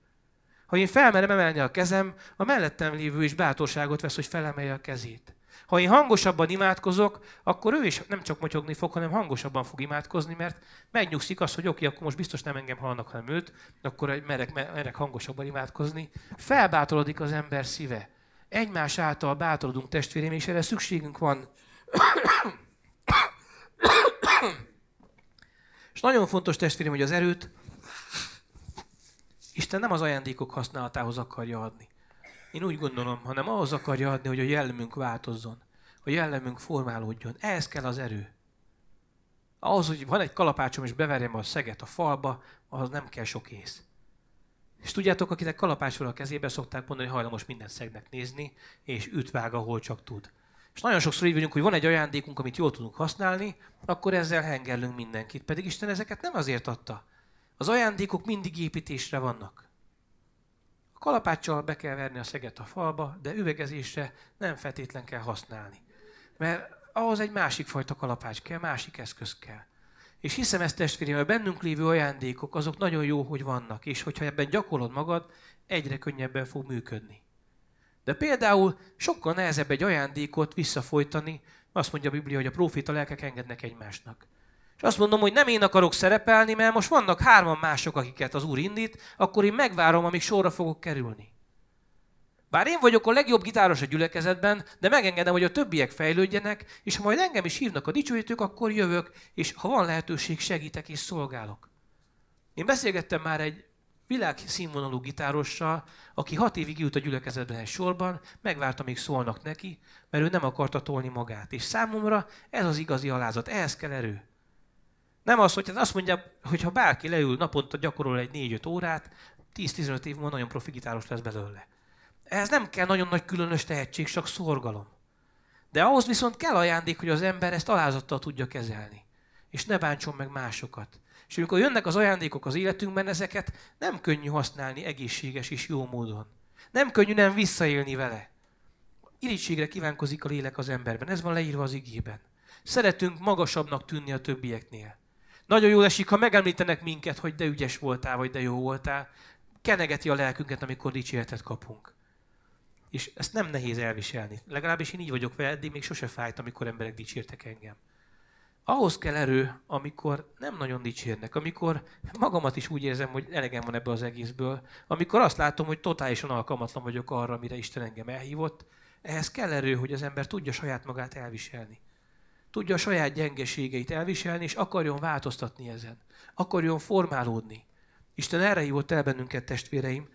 Ha én felmerem emelni a kezem, a mellettem lévő is bátorságot vesz, hogy felemelje a kezét. Ha én hangosabban imádkozok, akkor ő is nem csak motyogni fog, hanem hangosabban fog imádkozni, mert megnyugszik az, hogy oké, akkor most biztos nem engem hallnak, hanem őt, akkor merek, merek hangosabban imádkozni. Felbátorodik az ember szíve. Egymás által bátorodunk testvérem, és erre szükségünk van. és nagyon fontos testvérem, hogy az erőt Isten nem az ajándékok használatához akarja adni. Én úgy gondolom, hanem ahhoz akarja adni, hogy a jellemünk változzon. A jellemünk formálódjon. Ehhez kell az erő. Ahhoz, hogy van egy kalapácsom, és beverjem a szeget a falba, ahhoz nem kell sok ész. És tudjátok, akinek kalapács a kezébe, szokták mondani, hogy hajlamos minden szegnek nézni, és ütvág, ahol csak tud. És nagyon sokszor így vagyunk, hogy van egy ajándékunk, amit jól tudunk használni, akkor ezzel hengerlünk mindenkit. Pedig Isten ezeket nem azért adta. Az ajándékok mindig építésre vannak kalapáccsal be kell verni a szeget a falba, de üvegezésre nem feltétlen kell használni. Mert ahhoz egy másik fajta kalapács kell, másik eszköz kell. És hiszem ezt testvérem, a bennünk lévő ajándékok azok nagyon jó, hogy vannak, és hogyha ebben gyakorlod magad, egyre könnyebben fog működni. De például sokkal nehezebb egy ajándékot visszafolytani, azt mondja a Biblia, hogy a profita lelkek engednek egymásnak és azt mondom, hogy nem én akarok szerepelni, mert most vannak hárman mások, akiket az Úr indít, akkor én megvárom, amíg sorra fogok kerülni. Bár én vagyok a legjobb gitáros a gyülekezetben, de megengedem, hogy a többiek fejlődjenek, és ha majd engem is hívnak a dicsőítők, akkor jövök, és ha van lehetőség, segítek és szolgálok. Én beszélgettem már egy világszínvonalú gitárossal, aki hat évig ült a gyülekezetben egy sorban, megvárta, még szólnak neki, mert ő nem akarta tolni magát. És számomra ez az igazi alázat, ehhez kell erő. Nem az, hogy azt mondja, hogy ha bárki leül naponta gyakorol egy 4-5 órát, 10-15 év múlva nagyon profi gitáros lesz belőle. Ez nem kell nagyon nagy különös tehetség, csak szorgalom. De ahhoz viszont kell ajándék, hogy az ember ezt alázattal tudja kezelni. És ne bántson meg másokat. És amikor jönnek az ajándékok az életünkben, ezeket nem könnyű használni egészséges és jó módon. Nem könnyű nem visszaélni vele. Irítségre kívánkozik a lélek az emberben. Ez van leírva az igében. Szeretünk magasabbnak tűnni a többieknél. Nagyon jól esik, ha megemlítenek minket, hogy de ügyes voltál, vagy de jó voltál. Kenegeti a lelkünket, amikor dicséretet kapunk. És ezt nem nehéz elviselni. Legalábbis én így vagyok vele, eddig még sose fájt, amikor emberek dicsértek engem. Ahhoz kell erő, amikor nem nagyon dicsérnek, amikor magamat is úgy érzem, hogy elegem van ebből az egészből, amikor azt látom, hogy totálisan alkalmatlan vagyok arra, mire Isten engem elhívott, ehhez kell erő, hogy az ember tudja saját magát elviselni tudja a saját gyengeségeit elviselni, és akarjon változtatni ezen. Akarjon formálódni. Isten erre hívott el bennünket, testvéreim.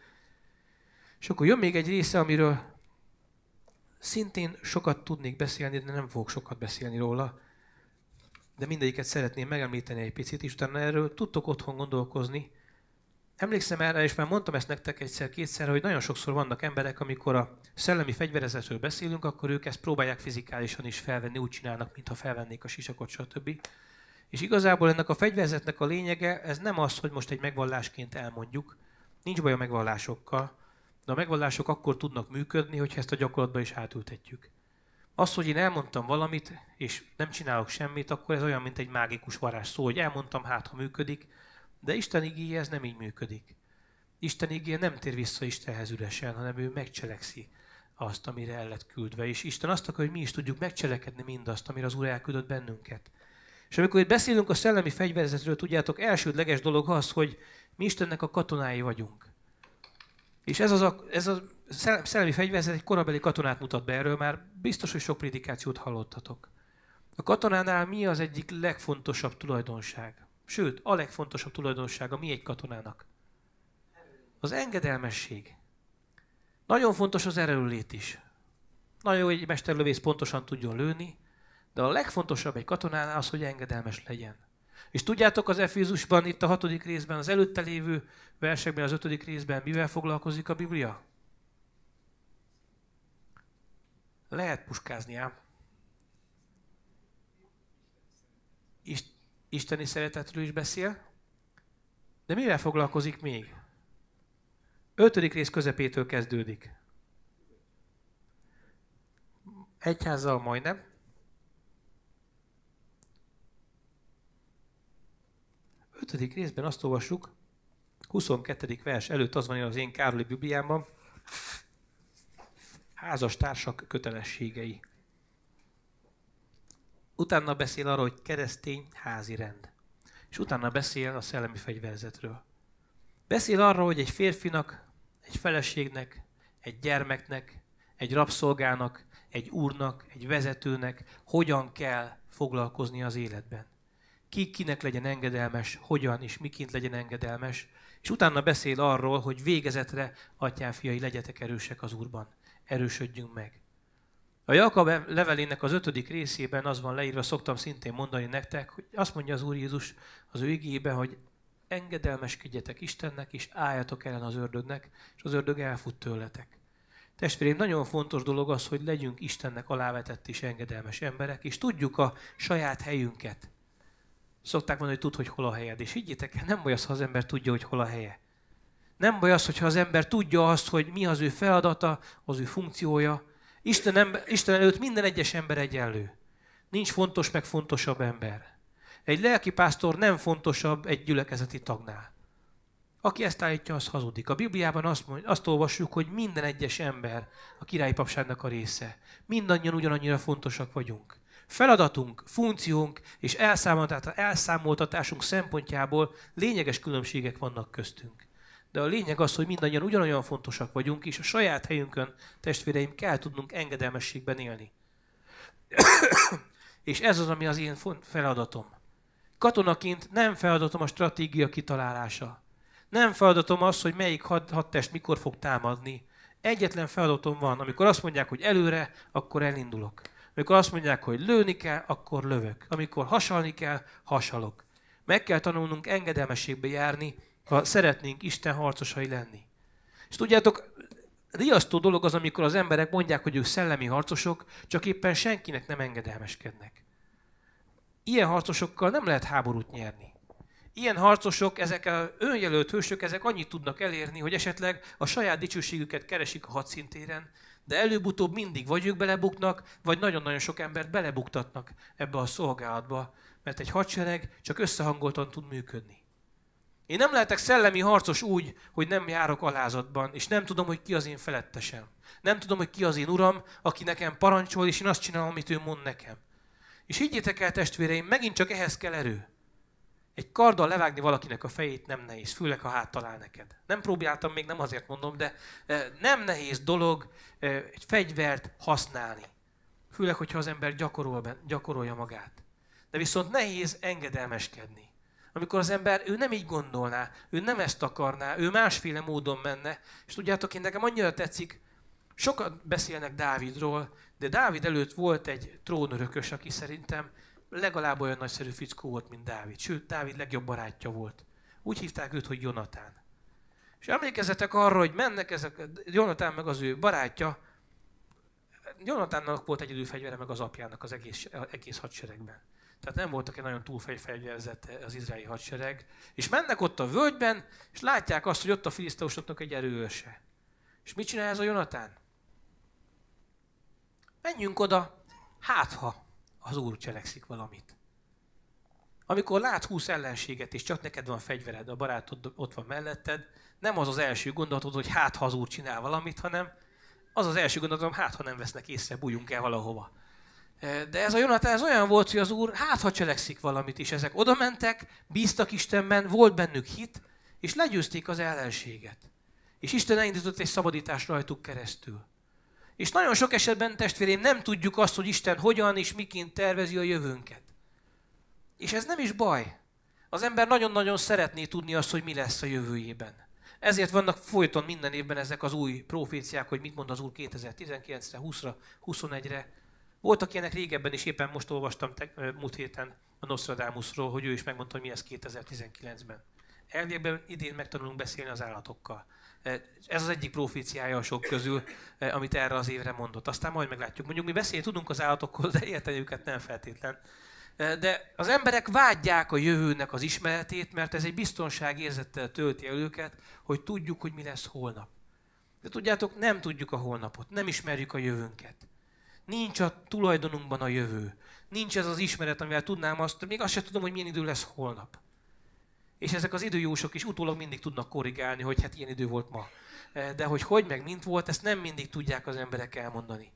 És akkor jön még egy része, amiről szintén sokat tudnék beszélni, de nem fogok sokat beszélni róla. De mindegyiket szeretném megemlíteni egy picit, és utána erről tudtok otthon gondolkozni, emlékszem erre, és már mondtam ezt nektek egyszer-kétszer, hogy nagyon sokszor vannak emberek, amikor a szellemi fegyverezetről beszélünk, akkor ők ezt próbálják fizikálisan is felvenni, úgy csinálnak, mintha felvennék a sisakot, stb. És igazából ennek a fegyverzetnek a lényege, ez nem az, hogy most egy megvallásként elmondjuk, nincs baj a megvallásokkal, de a megvallások akkor tudnak működni, hogyha ezt a gyakorlatba is átültetjük. Az, hogy én elmondtam valamit, és nem csinálok semmit, akkor ez olyan, mint egy mágikus szó, hogy elmondtam, hát ha működik, de Isten igéje ez nem így működik. Isten igéje nem tér vissza Istenhez üresen, hanem ő megcselekszi azt, amire el lett küldve. És Isten azt akarja, hogy mi is tudjuk megcselekedni mindazt, amire az Úr elküldött bennünket. És amikor itt beszélünk a szellemi fegyverzetről, tudjátok, elsődleges dolog az, hogy mi Istennek a katonái vagyunk. És ez, az a, ez a szellemi fegyverzet egy korabeli katonát mutat be, erről már biztos, hogy sok prédikációt hallottatok. A katonánál mi az egyik legfontosabb tulajdonság? Sőt, a legfontosabb tulajdonsága mi egy katonának? Az engedelmesség. Nagyon fontos az erőlét is. Nagyon jó, hogy egy mesterlövész pontosan tudjon lőni, de a legfontosabb egy katonánál az, hogy engedelmes legyen. És tudjátok az Efézusban, itt a hatodik részben, az előtte lévő versekben, az ötödik részben mivel foglalkozik a Biblia? Lehet puskázni ám. És isteni szeretetről is beszél, de mivel foglalkozik még? Ötödik rész közepétől kezdődik. Egyházzal majdnem. Ötödik részben azt olvassuk, 22. vers előtt az van az én Károli Bibliámban, házastársak kötelességei utána beszél arról, hogy keresztény házi rend. És utána beszél a szellemi fegyverzetről. Beszél arról, hogy egy férfinak, egy feleségnek, egy gyermeknek, egy rabszolgának, egy úrnak, egy vezetőnek hogyan kell foglalkozni az életben. Ki kinek legyen engedelmes, hogyan és miként legyen engedelmes, és utána beszél arról, hogy végezetre, atyám fiai, legyetek erősek az Úrban, erősödjünk meg. A Jakab e- levelének az ötödik részében az van leírva, szoktam szintén mondani nektek, hogy azt mondja az Úr Jézus az ő igében, hogy engedelmeskedjetek Istennek, és álljatok ellen az ördögnek, és az ördög elfut tőletek. Testvérem, nagyon fontos dolog az, hogy legyünk Istennek alávetett és engedelmes emberek, és tudjuk a saját helyünket. Szokták mondani, hogy tud, hogy hol a helyed. És higgyétek el, nem baj az, ha az ember tudja, hogy hol a helye. Nem baj az, hogyha az ember tudja azt, hogy mi az ő feladata, az ő funkciója, Isten, ember, Isten előtt minden egyes ember egyenlő. Nincs fontos, meg fontosabb ember. Egy lelki pásztor nem fontosabb egy gyülekezeti tagnál. Aki ezt állítja, az hazudik. A Bibliában azt, mond, azt olvassuk, hogy minden egyes ember a királyi papságnak a része. Mindannyian ugyanannyira fontosak vagyunk. Feladatunk, funkciónk és elszámoltatásunk szempontjából lényeges különbségek vannak köztünk de a lényeg az, hogy mindannyian ugyanolyan fontosak vagyunk, és a saját helyünkön, testvéreim, kell tudnunk engedelmességben élni. és ez az, ami az én feladatom. Katonaként nem feladatom a stratégia kitalálása. Nem feladatom az, hogy melyik had, hadtest mikor fog támadni. Egyetlen feladatom van, amikor azt mondják, hogy előre, akkor elindulok. Amikor azt mondják, hogy lőni kell, akkor lövök. Amikor hasalni kell, hasalok. Meg kell tanulnunk engedelmességbe járni, ha szeretnénk Isten harcosai lenni. És tudjátok, riasztó dolog az, amikor az emberek mondják, hogy ők szellemi harcosok, csak éppen senkinek nem engedelmeskednek. Ilyen harcosokkal nem lehet háborút nyerni. Ilyen harcosok, ezek a önjelölt hősök, ezek annyit tudnak elérni, hogy esetleg a saját dicsőségüket keresik a hadszintéren, de előbb-utóbb mindig vagy ők belebuknak, vagy nagyon-nagyon sok embert belebuktatnak ebbe a szolgálatba, mert egy hadsereg csak összehangoltan tud működni. Én nem lehetek szellemi harcos úgy, hogy nem járok alázatban, és nem tudom, hogy ki az én felettesem. Nem tudom, hogy ki az én uram, aki nekem parancsol, és én azt csinálom, amit ő mond nekem. És higgyétek el, testvéreim, megint csak ehhez kell erő. Egy karddal levágni valakinek a fejét nem nehéz, főleg ha hát talál neked. Nem próbáltam még, nem azért mondom, de nem nehéz dolog egy fegyvert használni. Főleg, hogyha az ember gyakorol, gyakorolja magát. De viszont nehéz engedelmeskedni. Amikor az ember, ő nem így gondolná, ő nem ezt akarná, ő másféle módon menne. És tudjátok, én nekem annyira tetszik, sokat beszélnek Dávidról, de Dávid előtt volt egy trónörökös, aki szerintem legalább olyan nagyszerű fickó volt, mint Dávid. Sőt, Dávid legjobb barátja volt. Úgy hívták őt, hogy Jonatán. És emlékezzetek arra, hogy mennek ezek, Jonatán meg az ő barátja, Jonatánnak volt egyedül fegyvere meg az apjának az egész, egész hadseregben. Tehát nem voltak egy nagyon túlfegyverzett eh, az izraeli hadsereg. És mennek ott a völgyben, és látják azt, hogy ott a filisztausoknak egy erőse. És mit csinál ez a Jonatán? Menjünk oda, hát ha az úr cselekszik valamit. Amikor lát 20 ellenséget, és csak neked van fegyvered, a barátod ott van melletted, nem az az első gondolatod, hogy hát ha az úr csinál valamit, hanem az az első gondolatom, hát ha nem vesznek észre, bújjunk el valahova. De ez a Jonatán ez olyan volt, hogy az úr, hát ha cselekszik valamit is. Ezek oda mentek, bíztak Istenben, volt bennük hit, és legyőzték az ellenséget. És Isten elindított egy szabadítást rajtuk keresztül. És nagyon sok esetben, testvérém, nem tudjuk azt, hogy Isten hogyan és miként tervezi a jövőnket. És ez nem is baj. Az ember nagyon-nagyon szeretné tudni azt, hogy mi lesz a jövőjében. Ezért vannak folyton minden évben ezek az új proféciák, hogy mit mond az Úr 2019-re, 20-ra, 21-re, voltak ilyenek régebben is, éppen most olvastam te, múlt héten a Nostradamusról, hogy ő is megmondta, hogy mi ez 2019-ben. Elvégben idén megtanulunk beszélni az állatokkal. Ez az egyik proféciája a sok közül, amit erre az évre mondott. Aztán majd meglátjuk. Mondjuk mi beszélni tudunk az állatokkal, de érteni őket nem feltétlen. De az emberek vágyják a jövőnek az ismeretét, mert ez egy biztonságérzettel tölti el őket, hogy tudjuk, hogy mi lesz holnap. De tudjátok, nem tudjuk a holnapot, nem ismerjük a jövőnket. Nincs a tulajdonunkban a jövő. Nincs ez az ismeret, amivel tudnám azt, még azt sem tudom, hogy milyen idő lesz holnap. És ezek az időjósok is utólag mindig tudnak korrigálni, hogy hát ilyen idő volt ma. E, de hogy hogy meg mint volt, ezt nem mindig tudják az emberek elmondani.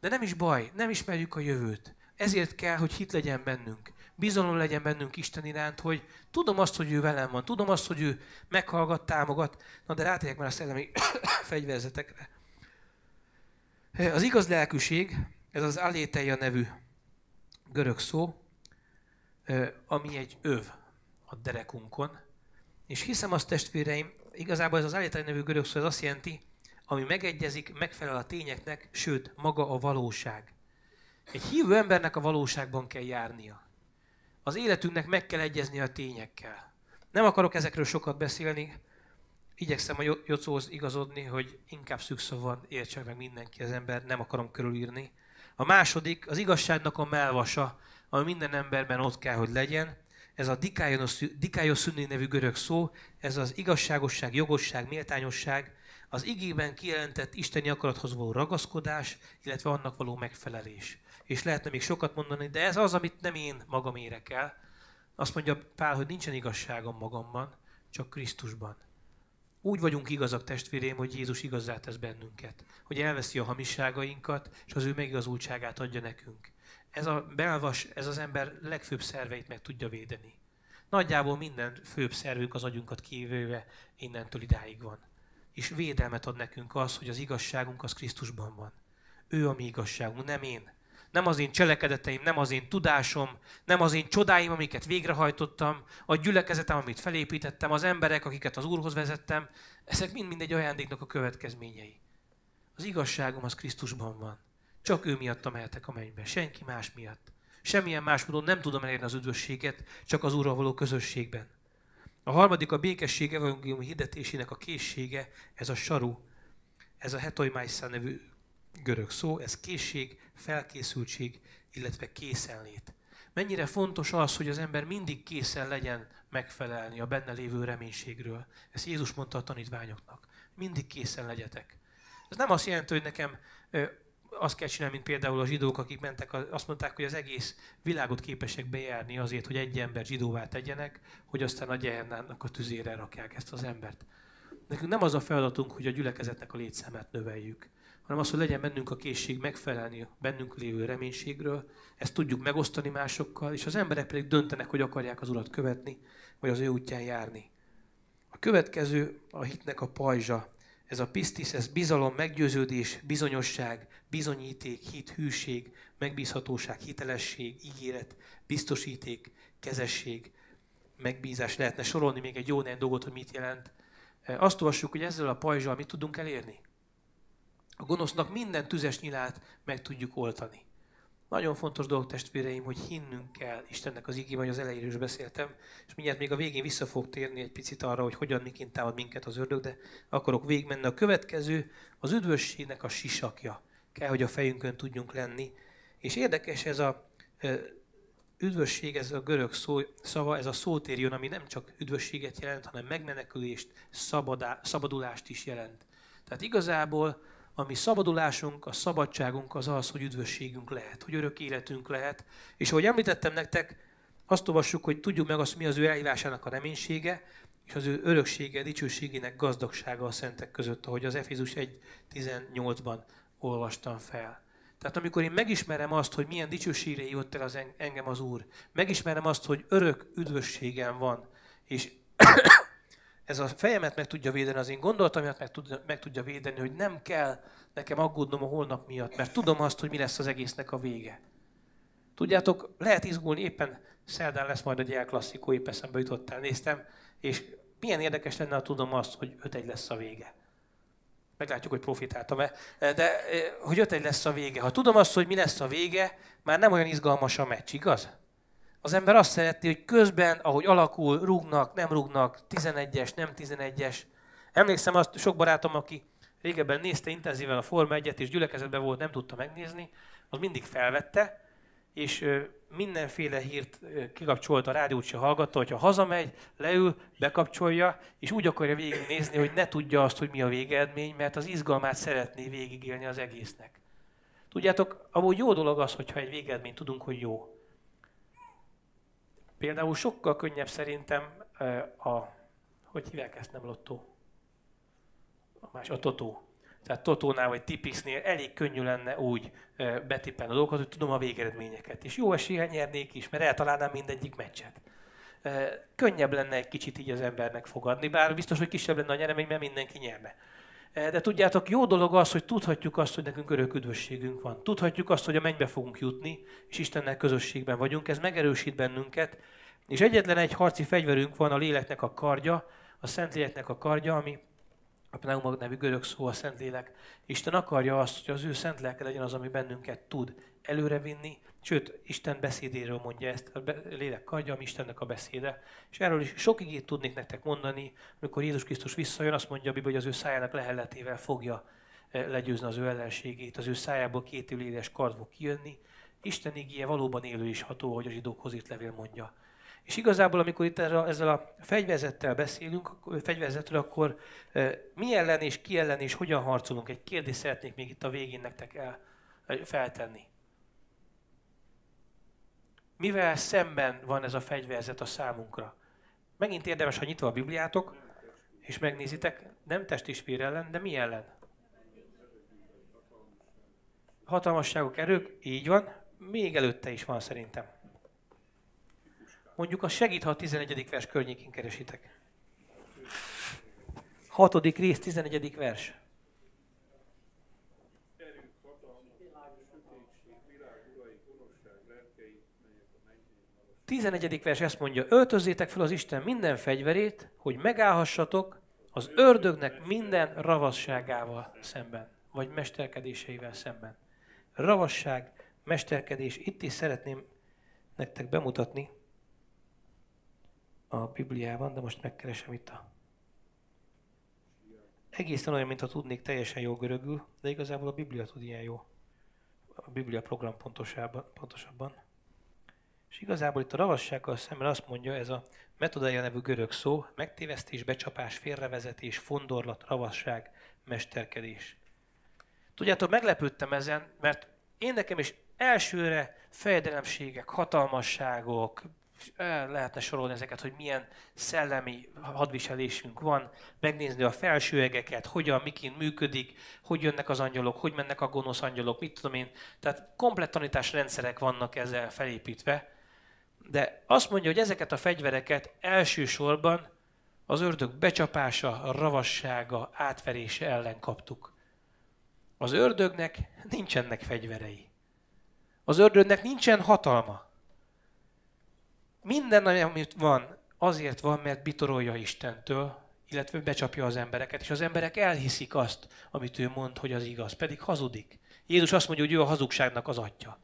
De nem is baj, nem ismerjük a jövőt. Ezért kell, hogy hit legyen bennünk. Bizalom legyen bennünk Isten iránt, hogy tudom azt, hogy ő velem van, tudom azt, hogy ő meghallgat, támogat. Na de rátérjek már a szellemi fegyverzetekre. Az igaz lelkűség, ez az aléteia nevű görög szó, ami egy öv a derekunkon. És hiszem azt, testvéreim, igazából ez az aléteia nevű görög szó, ez azt jelenti, ami megegyezik, megfelel a tényeknek, sőt, maga a valóság. Egy hívő embernek a valóságban kell járnia. Az életünknek meg kell egyezni a tényekkel. Nem akarok ezekről sokat beszélni, igyekszem a Jocóhoz igazodni, hogy inkább van értsen meg mindenki az ember, nem akarom körülírni. A második, az igazságnak a melvasa, ami minden emberben ott kell, hogy legyen. Ez a dikájoszünni nevű görög szó, ez az igazságosság, jogosság, méltányosság, az igében kijelentett isteni akarathoz való ragaszkodás, illetve annak való megfelelés. És lehetne még sokat mondani, de ez az, amit nem én magam érek el. Azt mondja Pál, hogy nincsen igazságom magamban, csak Krisztusban. Úgy vagyunk igazak, testvérém, hogy Jézus igazzá tesz bennünket, hogy elveszi a hamisságainkat, és az ő megigazultságát adja nekünk. Ez a belvas, ez az ember legfőbb szerveit meg tudja védeni. Nagyjából minden főbb szervünk az agyunkat kívülve innentől idáig van. És védelmet ad nekünk az, hogy az igazságunk az Krisztusban van. Ő a mi igazságunk, nem én nem az én cselekedeteim, nem az én tudásom, nem az én csodáim, amiket végrehajtottam, a gyülekezetem, amit felépítettem, az emberek, akiket az Úrhoz vezettem, ezek mind-mind egy ajándéknak a következményei. Az igazságom az Krisztusban van. Csak ő miatt mehetek a mennybe, senki más miatt. Semmilyen más módon nem tudom elérni az üdvösséget, csak az Úrral való közösségben. A harmadik a békesség evangélium hirdetésének a készsége, ez a saru, ez a Hetoimájszá nevű görög szó, ez készség, felkészültség, illetve készenlét. Mennyire fontos az, hogy az ember mindig készen legyen megfelelni a benne lévő reménységről. Ezt Jézus mondta a tanítványoknak. Mindig készen legyetek. Ez nem azt jelenti, hogy nekem azt kell csinálni, mint például a zsidók, akik mentek, azt mondták, hogy az egész világot képesek bejárni azért, hogy egy ember zsidóvá tegyenek, hogy aztán a gyernának a tüzére rakják ezt az embert. Nekünk nem az a feladatunk, hogy a gyülekezetnek a létszámát növeljük hanem az, hogy legyen bennünk a készség megfelelni bennünk lévő reménységről, ezt tudjuk megosztani másokkal, és az emberek pedig döntenek, hogy akarják az Urat követni, vagy az ő útján járni. A következő a hitnek a pajzsa. Ez a pisztis, ez bizalom, meggyőződés, bizonyosság, bizonyíték, hit, hűség, megbízhatóság, hitelesség, ígéret, biztosíték, kezesség, megbízás. Lehetne sorolni még egy jó néhány dolgot, hogy mit jelent. Azt olvassuk, hogy ezzel a pajzsal mit tudunk elérni a gonosznak minden tüzes nyilát meg tudjuk oltani. Nagyon fontos dolog, testvéreim, hogy hinnünk kell Istennek az igében, hogy az elején is beszéltem, és mindjárt még a végén vissza fog térni egy picit arra, hogy hogyan, miként támad minket az ördög, de akarok végigmenni. A következő, az üdvösségnek a sisakja. Kell, hogy a fejünkön tudjunk lenni. És érdekes ez a üdvösség, ez a görög szó, szava, ez a szótérjön, ami nem csak üdvösséget jelent, hanem megmenekülést, szabadá, szabadulást is jelent. Tehát igazából a mi szabadulásunk, a szabadságunk az az, hogy üdvösségünk lehet, hogy örök életünk lehet. És ahogy említettem nektek, azt olvassuk, hogy tudjuk meg azt, mi az ő elhívásának a reménysége, és az ő öröksége, dicsőségének gazdagsága a szentek között, ahogy az Efézus 1.18-ban olvastam fel. Tehát amikor én megismerem azt, hogy milyen dicsőségre jött el az engem az Úr, megismerem azt, hogy örök üdvösségem van, és ez a fejemet meg tudja védeni az én gondolataimat, meg tud, meg tudja védeni, hogy nem kell nekem aggódnom a holnap miatt, mert tudom azt, hogy mi lesz az egésznek a vége. Tudjátok, lehet izgulni, éppen szerdán lesz majd a Gyel klasszikó, épp eszembe jutott el, néztem, és milyen érdekes lenne, ha tudom azt, hogy 5 egy lesz a vége. Meglátjuk, hogy profitáltam-e, de eh, hogy 5 egy lesz a vége. Ha tudom azt, hogy mi lesz a vége, már nem olyan izgalmas a meccs, igaz? az ember azt szereti, hogy közben, ahogy alakul, rúgnak, nem rúgnak, 11-es, nem 11-es. Emlékszem azt, sok barátom, aki régebben nézte intenzíven a Forma 1-et, és gyülekezetben volt, nem tudta megnézni, az mindig felvette, és mindenféle hírt kikapcsolt a rádiót, se hallgatta, hogyha hazamegy, leül, bekapcsolja, és úgy akarja végignézni, hogy ne tudja azt, hogy mi a végeredmény, mert az izgalmát szeretné végigélni az egésznek. Tudjátok, amúgy jó dolog az, hogyha egy végeredményt tudunk, hogy jó. Például sokkal könnyebb szerintem a, hogy hívják ezt nem lottó? A más, a totó. Tehát Totónál vagy Tipixnél elég könnyű lenne úgy betippelni a dolgokat, hogy tudom a végeredményeket. És jó esélye nyernék is, mert eltalálnám mindegyik meccset. Könnyebb lenne egy kicsit így az embernek fogadni, bár biztos, hogy kisebb lenne a nyeremény, mert mindenki nyerne. Eh, de tudjátok, jó dolog az, hogy tudhatjuk azt, hogy nekünk örök üdvösségünk van. Tudhatjuk azt, hogy a mennybe fogunk jutni, és Istennel közösségben vagyunk. Ez megerősít bennünket. És egyetlen egy harci fegyverünk van, a léleknek a kardja, a Szentléleknek a kardja, ami a Pneumag nevű görög szó a Szentlélek. Isten akarja azt, hogy az ő szent lelke legyen az, ami bennünket tud előrevinni, Sőt, Isten beszédéről mondja ezt, a lélek kardja, ami Istennek a beszéde. És erről is sok igét tudnék nektek mondani, amikor Jézus Krisztus visszajön, azt mondja hogy az ő szájának lehelletével fogja e, legyőzni az ő ellenségét, az ő szájából két édes kard fog kijönni. Isten igéje valóban élő is ható, hogy a zsidókhoz írt levél mondja. És igazából, amikor itt ezzel a, ezzel fegyverzettel beszélünk, fegyverzetről, akkor e, mi ellen és ki ellen és hogyan harcolunk? Egy kérdést szeretnék még itt a végén nektek el, e, feltenni mivel szemben van ez a fegyverzet a számunkra. Megint érdemes, ha nyitva a Bibliátok, és megnézitek, nem test és ellen, de mi ellen? Hatalmasságok, erők, így van, még előtte is van szerintem. Mondjuk a segít, ha a 11. vers környékén keresitek. 6. rész, 11. vers. 11. vers ezt mondja, öltözzétek fel az Isten minden fegyverét, hogy megállhassatok az ördögnek minden ravasságával szemben, vagy mesterkedéseivel szemben. Ravasság, mesterkedés, itt is szeretném nektek bemutatni a Bibliában, de most megkeresem itt a... Egészen olyan, mintha tudnék teljesen jó görögül, de igazából a Biblia tud ilyen jó. A Biblia program pontosabban. pontosabban. És igazából itt a ravassággal szemben azt mondja ez a metodája nevű görög szó, megtévesztés, becsapás, félrevezetés, fondorlat, ravasság, mesterkedés. Tudjátok, meglepődtem ezen, mert én nekem is elsőre fejedelemségek, hatalmasságok, eh, lehetne sorolni ezeket, hogy milyen szellemi hadviselésünk van, megnézni a felsőegeket, hogyan, miként működik, hogy jönnek az angyalok, hogy mennek a gonosz angyalok, mit tudom én. Tehát komplett rendszerek vannak ezzel felépítve, de azt mondja, hogy ezeket a fegyvereket elsősorban az ördög becsapása, ravassága, átverése ellen kaptuk. Az ördögnek nincsenek fegyverei. Az ördögnek nincsen hatalma. Minden, amit van, azért van, mert bitorolja Istentől, illetve becsapja az embereket, és az emberek elhiszik azt, amit ő mond, hogy az igaz, pedig hazudik. Jézus azt mondja, hogy ő a hazugságnak az atya,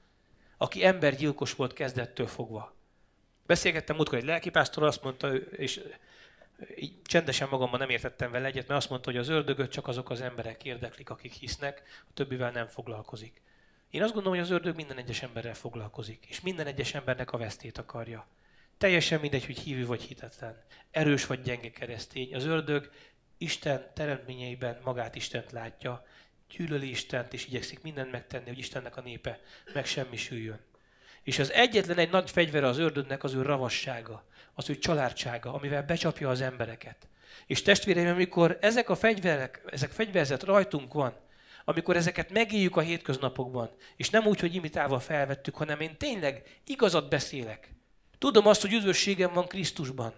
aki embergyilkos volt kezdettől fogva. Beszélgettem múltkor egy lelkipásztor, azt mondta, és így csendesen magamban nem értettem vele egyet, mert azt mondta, hogy az ördögöt csak azok az emberek érdeklik, akik hisznek, a többivel nem foglalkozik. Én azt gondolom, hogy az ördög minden egyes emberrel foglalkozik, és minden egyes embernek a vesztét akarja. Teljesen mindegy, hogy hívő vagy hitetlen, erős vagy gyenge keresztény. Az ördög Isten teremtményeiben magát Istent látja, gyűlöli Istent, és igyekszik mindent megtenni, hogy Istennek a népe megsemmisüljön. És az egyetlen egy nagy fegyvere az ördögnek az ő ravassága, az ő csalártsága, amivel becsapja az embereket. És testvéreim, amikor ezek a fegyverek, ezek fegyverzet rajtunk van, amikor ezeket megéljük a hétköznapokban, és nem úgy, hogy imitálva felvettük, hanem én tényleg igazat beszélek. Tudom azt, hogy üdvösségem van Krisztusban.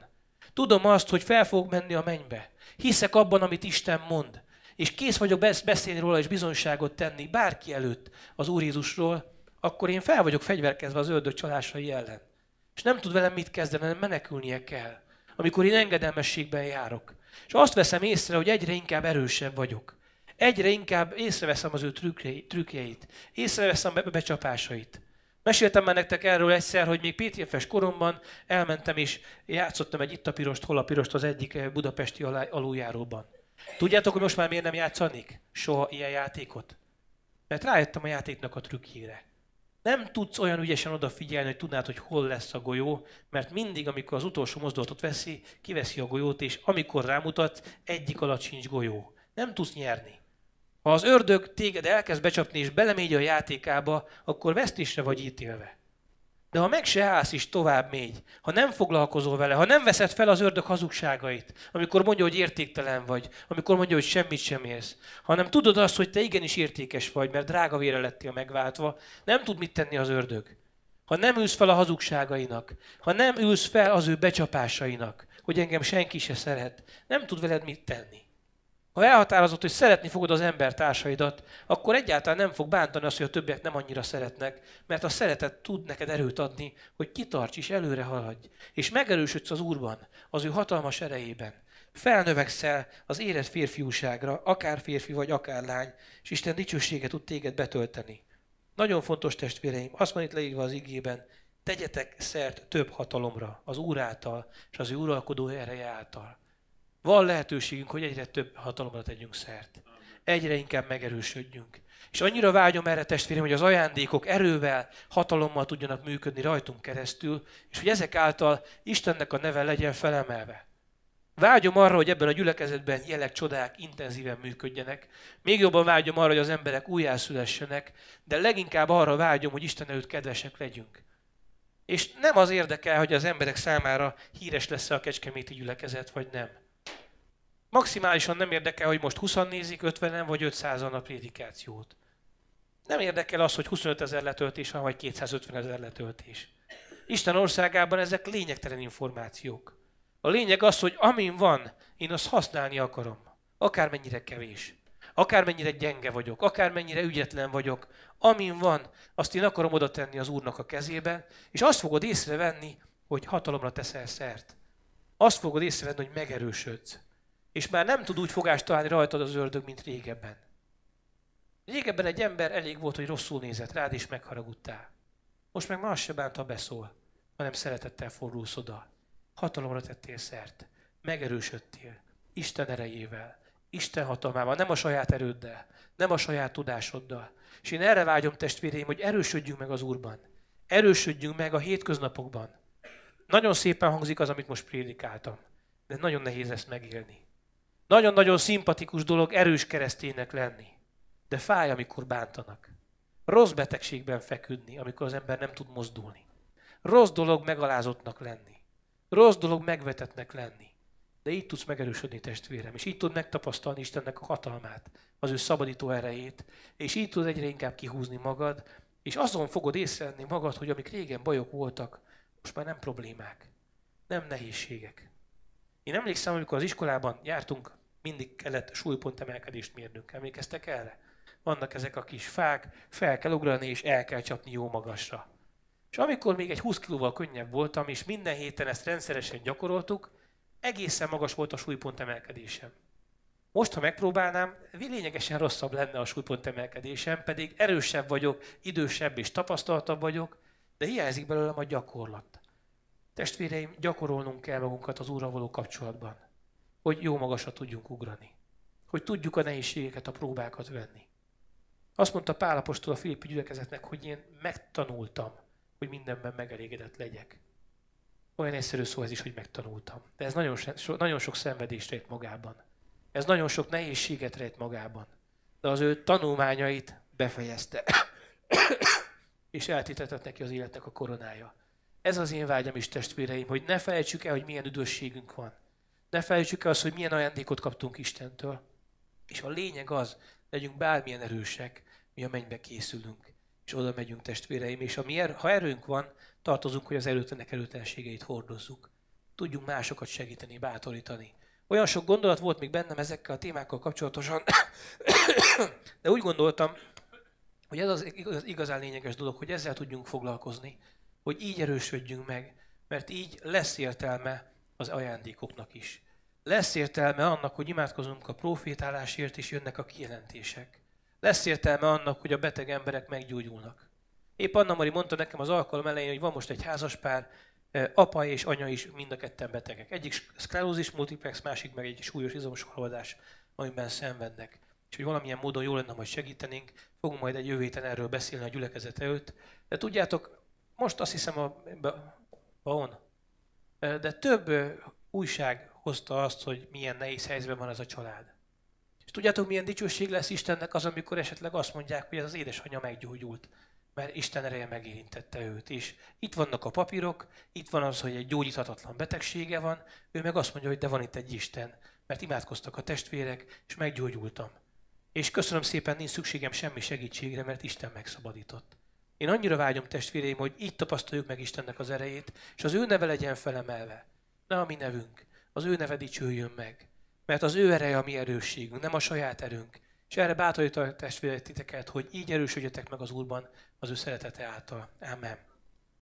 Tudom azt, hogy fel fogok menni a mennybe. Hiszek abban, amit Isten mond. És kész vagyok beszélni róla és bizonyságot tenni bárki előtt az Úr Jézusról, akkor én fel vagyok fegyverkezve az ördög csalásai ellen. És nem tud velem mit kezdeni, hanem menekülnie kell. Amikor én engedelmességben járok. És azt veszem észre, hogy egyre inkább erősebb vagyok. Egyre inkább észreveszem az ő trükkjeit. Észreveszem be- becsapásait. Meséltem már nektek erről egyszer, hogy még PTFS koromban elmentem és játszottam egy itt a pirost, hol a pirost az egyik eh, budapesti aluljáróban. Tudjátok, hogy most már miért nem játszanik soha ilyen játékot? Mert rájöttem a játéknak a trükkjére nem tudsz olyan ügyesen odafigyelni, hogy tudnád, hogy hol lesz a golyó, mert mindig, amikor az utolsó mozdulatot veszi, kiveszi a golyót, és amikor rámutat, egyik alatt sincs golyó. Nem tudsz nyerni. Ha az ördög téged elkezd becsapni és belemégy a játékába, akkor vesztésre vagy ítélve. De ha meg se állsz is tovább mégy, ha nem foglalkozol vele, ha nem veszed fel az ördög hazugságait, amikor mondja, hogy értéktelen vagy, amikor mondja, hogy semmit sem érsz, hanem tudod azt, hogy te igenis értékes vagy, mert drága vére lettél megváltva, nem tud mit tenni az ördög. Ha nem ülsz fel a hazugságainak, ha nem ülsz fel az ő becsapásainak, hogy engem senki se szeret, nem tud veled mit tenni. Ha elhatározott, hogy szeretni fogod az embertársaidat, akkor egyáltalán nem fog bántani azt, hogy a többiek nem annyira szeretnek, mert a szeretet tud neked erőt adni, hogy kitarts és előre haladj, és megerősödsz az Úrban, az ő hatalmas erejében. Felnövekszel az érett férfiúságra, akár férfi vagy akár lány, és Isten dicsősége tud téged betölteni. Nagyon fontos testvéreim, azt van itt leírva az igében, tegyetek szert több hatalomra, az Úr által és az ő uralkodó ereje által. Van lehetőségünk, hogy egyre több hatalomra tegyünk szert. Egyre inkább megerősödjünk. És annyira vágyom erre, testvérem, hogy az ajándékok erővel, hatalommal tudjanak működni rajtunk keresztül, és hogy ezek által Istennek a neve legyen felemelve. Vágyom arra, hogy ebben a gyülekezetben jelek, csodák intenzíven működjenek. Még jobban vágyom arra, hogy az emberek újjászülessenek, de leginkább arra vágyom, hogy Isten előtt kedvesek legyünk. És nem az érdekel, hogy az emberek számára híres lesz a kecskeméti gyülekezet, vagy nem. Maximálisan nem érdekel, hogy most 20 nézik, 50-en vagy 500-an a prédikációt. Nem érdekel az, hogy 25 ezer letöltés van, vagy 250 ezer letöltés. Isten országában ezek lényegtelen információk. A lényeg az, hogy amin van, én azt használni akarom. Akármennyire kevés, akármennyire gyenge vagyok, akármennyire ügyetlen vagyok, amin van, azt én akarom oda tenni az Úrnak a kezébe, és azt fogod észrevenni, hogy hatalomra teszel szert. Azt fogod észrevenni, hogy megerősödsz és már nem tud úgy fogást találni rajtad az ördög, mint régebben. Régebben egy ember elég volt, hogy rosszul nézett rád, és megharagudtál. Most meg más se bánt, ha beszól, hanem szeretettel fordulsz oda. Hatalomra tettél szert, megerősödtél, Isten erejével, Isten hatalmával, nem a saját erőddel, nem a saját tudásoddal. És én erre vágyom, testvéreim, hogy erősödjünk meg az Úrban. Erősödjünk meg a hétköznapokban. Nagyon szépen hangzik az, amit most prédikáltam, de nagyon nehéz ezt megélni. Nagyon-nagyon szimpatikus dolog erős kereszténynek lenni. De fáj, amikor bántanak. Rossz betegségben feküdni, amikor az ember nem tud mozdulni. Rossz dolog megalázottnak lenni. Rossz dolog megvetetnek lenni. De így tudsz megerősödni, testvérem, és így tud megtapasztalni Istennek a hatalmát, az ő szabadító erejét, és így tud egyre inkább kihúzni magad, és azon fogod észrevenni magad, hogy amik régen bajok voltak, most már nem problémák, nem nehézségek. Én emlékszem, amikor az iskolában jártunk, mindig kellett súlypontemelkedést mérnünk. Emlékeztek erre? Vannak ezek a kis fák, fel kell ugrani és el kell csapni jó magasra. És amikor még egy 20 kilóval könnyebb voltam, és minden héten ezt rendszeresen gyakoroltuk, egészen magas volt a súlypont emelkedésem. Most, ha megpróbálnám, lényegesen rosszabb lenne a súlypont emelkedésem, pedig erősebb vagyok, idősebb és tapasztaltabb vagyok, de hiányzik belőlem a gyakorlat. Testvéreim, gyakorolnunk kell magunkat az Úrral való kapcsolatban hogy jó magasra tudjunk ugrani. Hogy tudjuk a nehézségeket, a próbákat venni. Azt mondta apostol a Filippi gyülekezetnek, hogy én megtanultam, hogy mindenben megelégedett legyek. Olyan egyszerű szó ez is, hogy megtanultam. De ez nagyon, so, nagyon sok szenvedést rejt magában. Ez nagyon sok nehézséget rejt magában. De az ő tanulmányait befejezte. és eltitetett neki az életnek a koronája. Ez az én vágyam is, testvéreim, hogy ne felejtsük el, hogy milyen üdvösségünk van. Ne felejtsük el azt, hogy milyen ajándékot kaptunk Istentől. És a lényeg az, legyünk bármilyen erősek, mi a mennybe készülünk, és oda megyünk testvéreim, és er, ha erőnk van, tartozunk, hogy az erőtlenek erőtelségeit hordozzuk. Tudjunk másokat segíteni, bátorítani. Olyan sok gondolat volt még bennem ezekkel a témákkal kapcsolatosan, de úgy gondoltam, hogy ez az igazán lényeges dolog, hogy ezzel tudjunk foglalkozni, hogy így erősödjünk meg, mert így lesz értelme az ajándékoknak is. Lesz értelme annak, hogy imádkozunk a profétálásért, és jönnek a kijelentések. Lesz értelme annak, hogy a beteg emberek meggyógyulnak. Épp Anna Mari mondta nekem az alkalom elején, hogy van most egy házaspár, e, apa és anya is mind a ketten betegek. Egyik szklerózis multiplex, másik meg egy súlyos izomsorvadás, amiben szenvednek. És hogy valamilyen módon jó lenne, hogy segítenénk, fogunk majd egy jövő héten erről beszélni a gyülekezet előtt. De tudjátok, most azt hiszem a Baon, de több újság hozta azt, hogy milyen nehéz helyzetben van ez a család. És tudjátok, milyen dicsőség lesz Istennek az, amikor esetleg azt mondják, hogy ez az édesanyja meggyógyult, mert Isten ereje megérintette őt. És itt vannak a papírok, itt van az, hogy egy gyógyíthatatlan betegsége van, ő meg azt mondja, hogy de van itt egy Isten, mert imádkoztak a testvérek, és meggyógyultam. És köszönöm szépen, nincs szükségem semmi segítségre, mert Isten megszabadított. Én annyira vágyom, testvéreim, hogy így tapasztaljuk meg Istennek az erejét, és az ő neve legyen felemelve. Ne a mi nevünk, az ő neve dicsőjön meg. Mert az ő ereje a mi erősségünk, nem a saját erőnk. És erre a testvéreit titeket, hogy így erősödjetek meg az Úrban az ő szeretete által. Amen.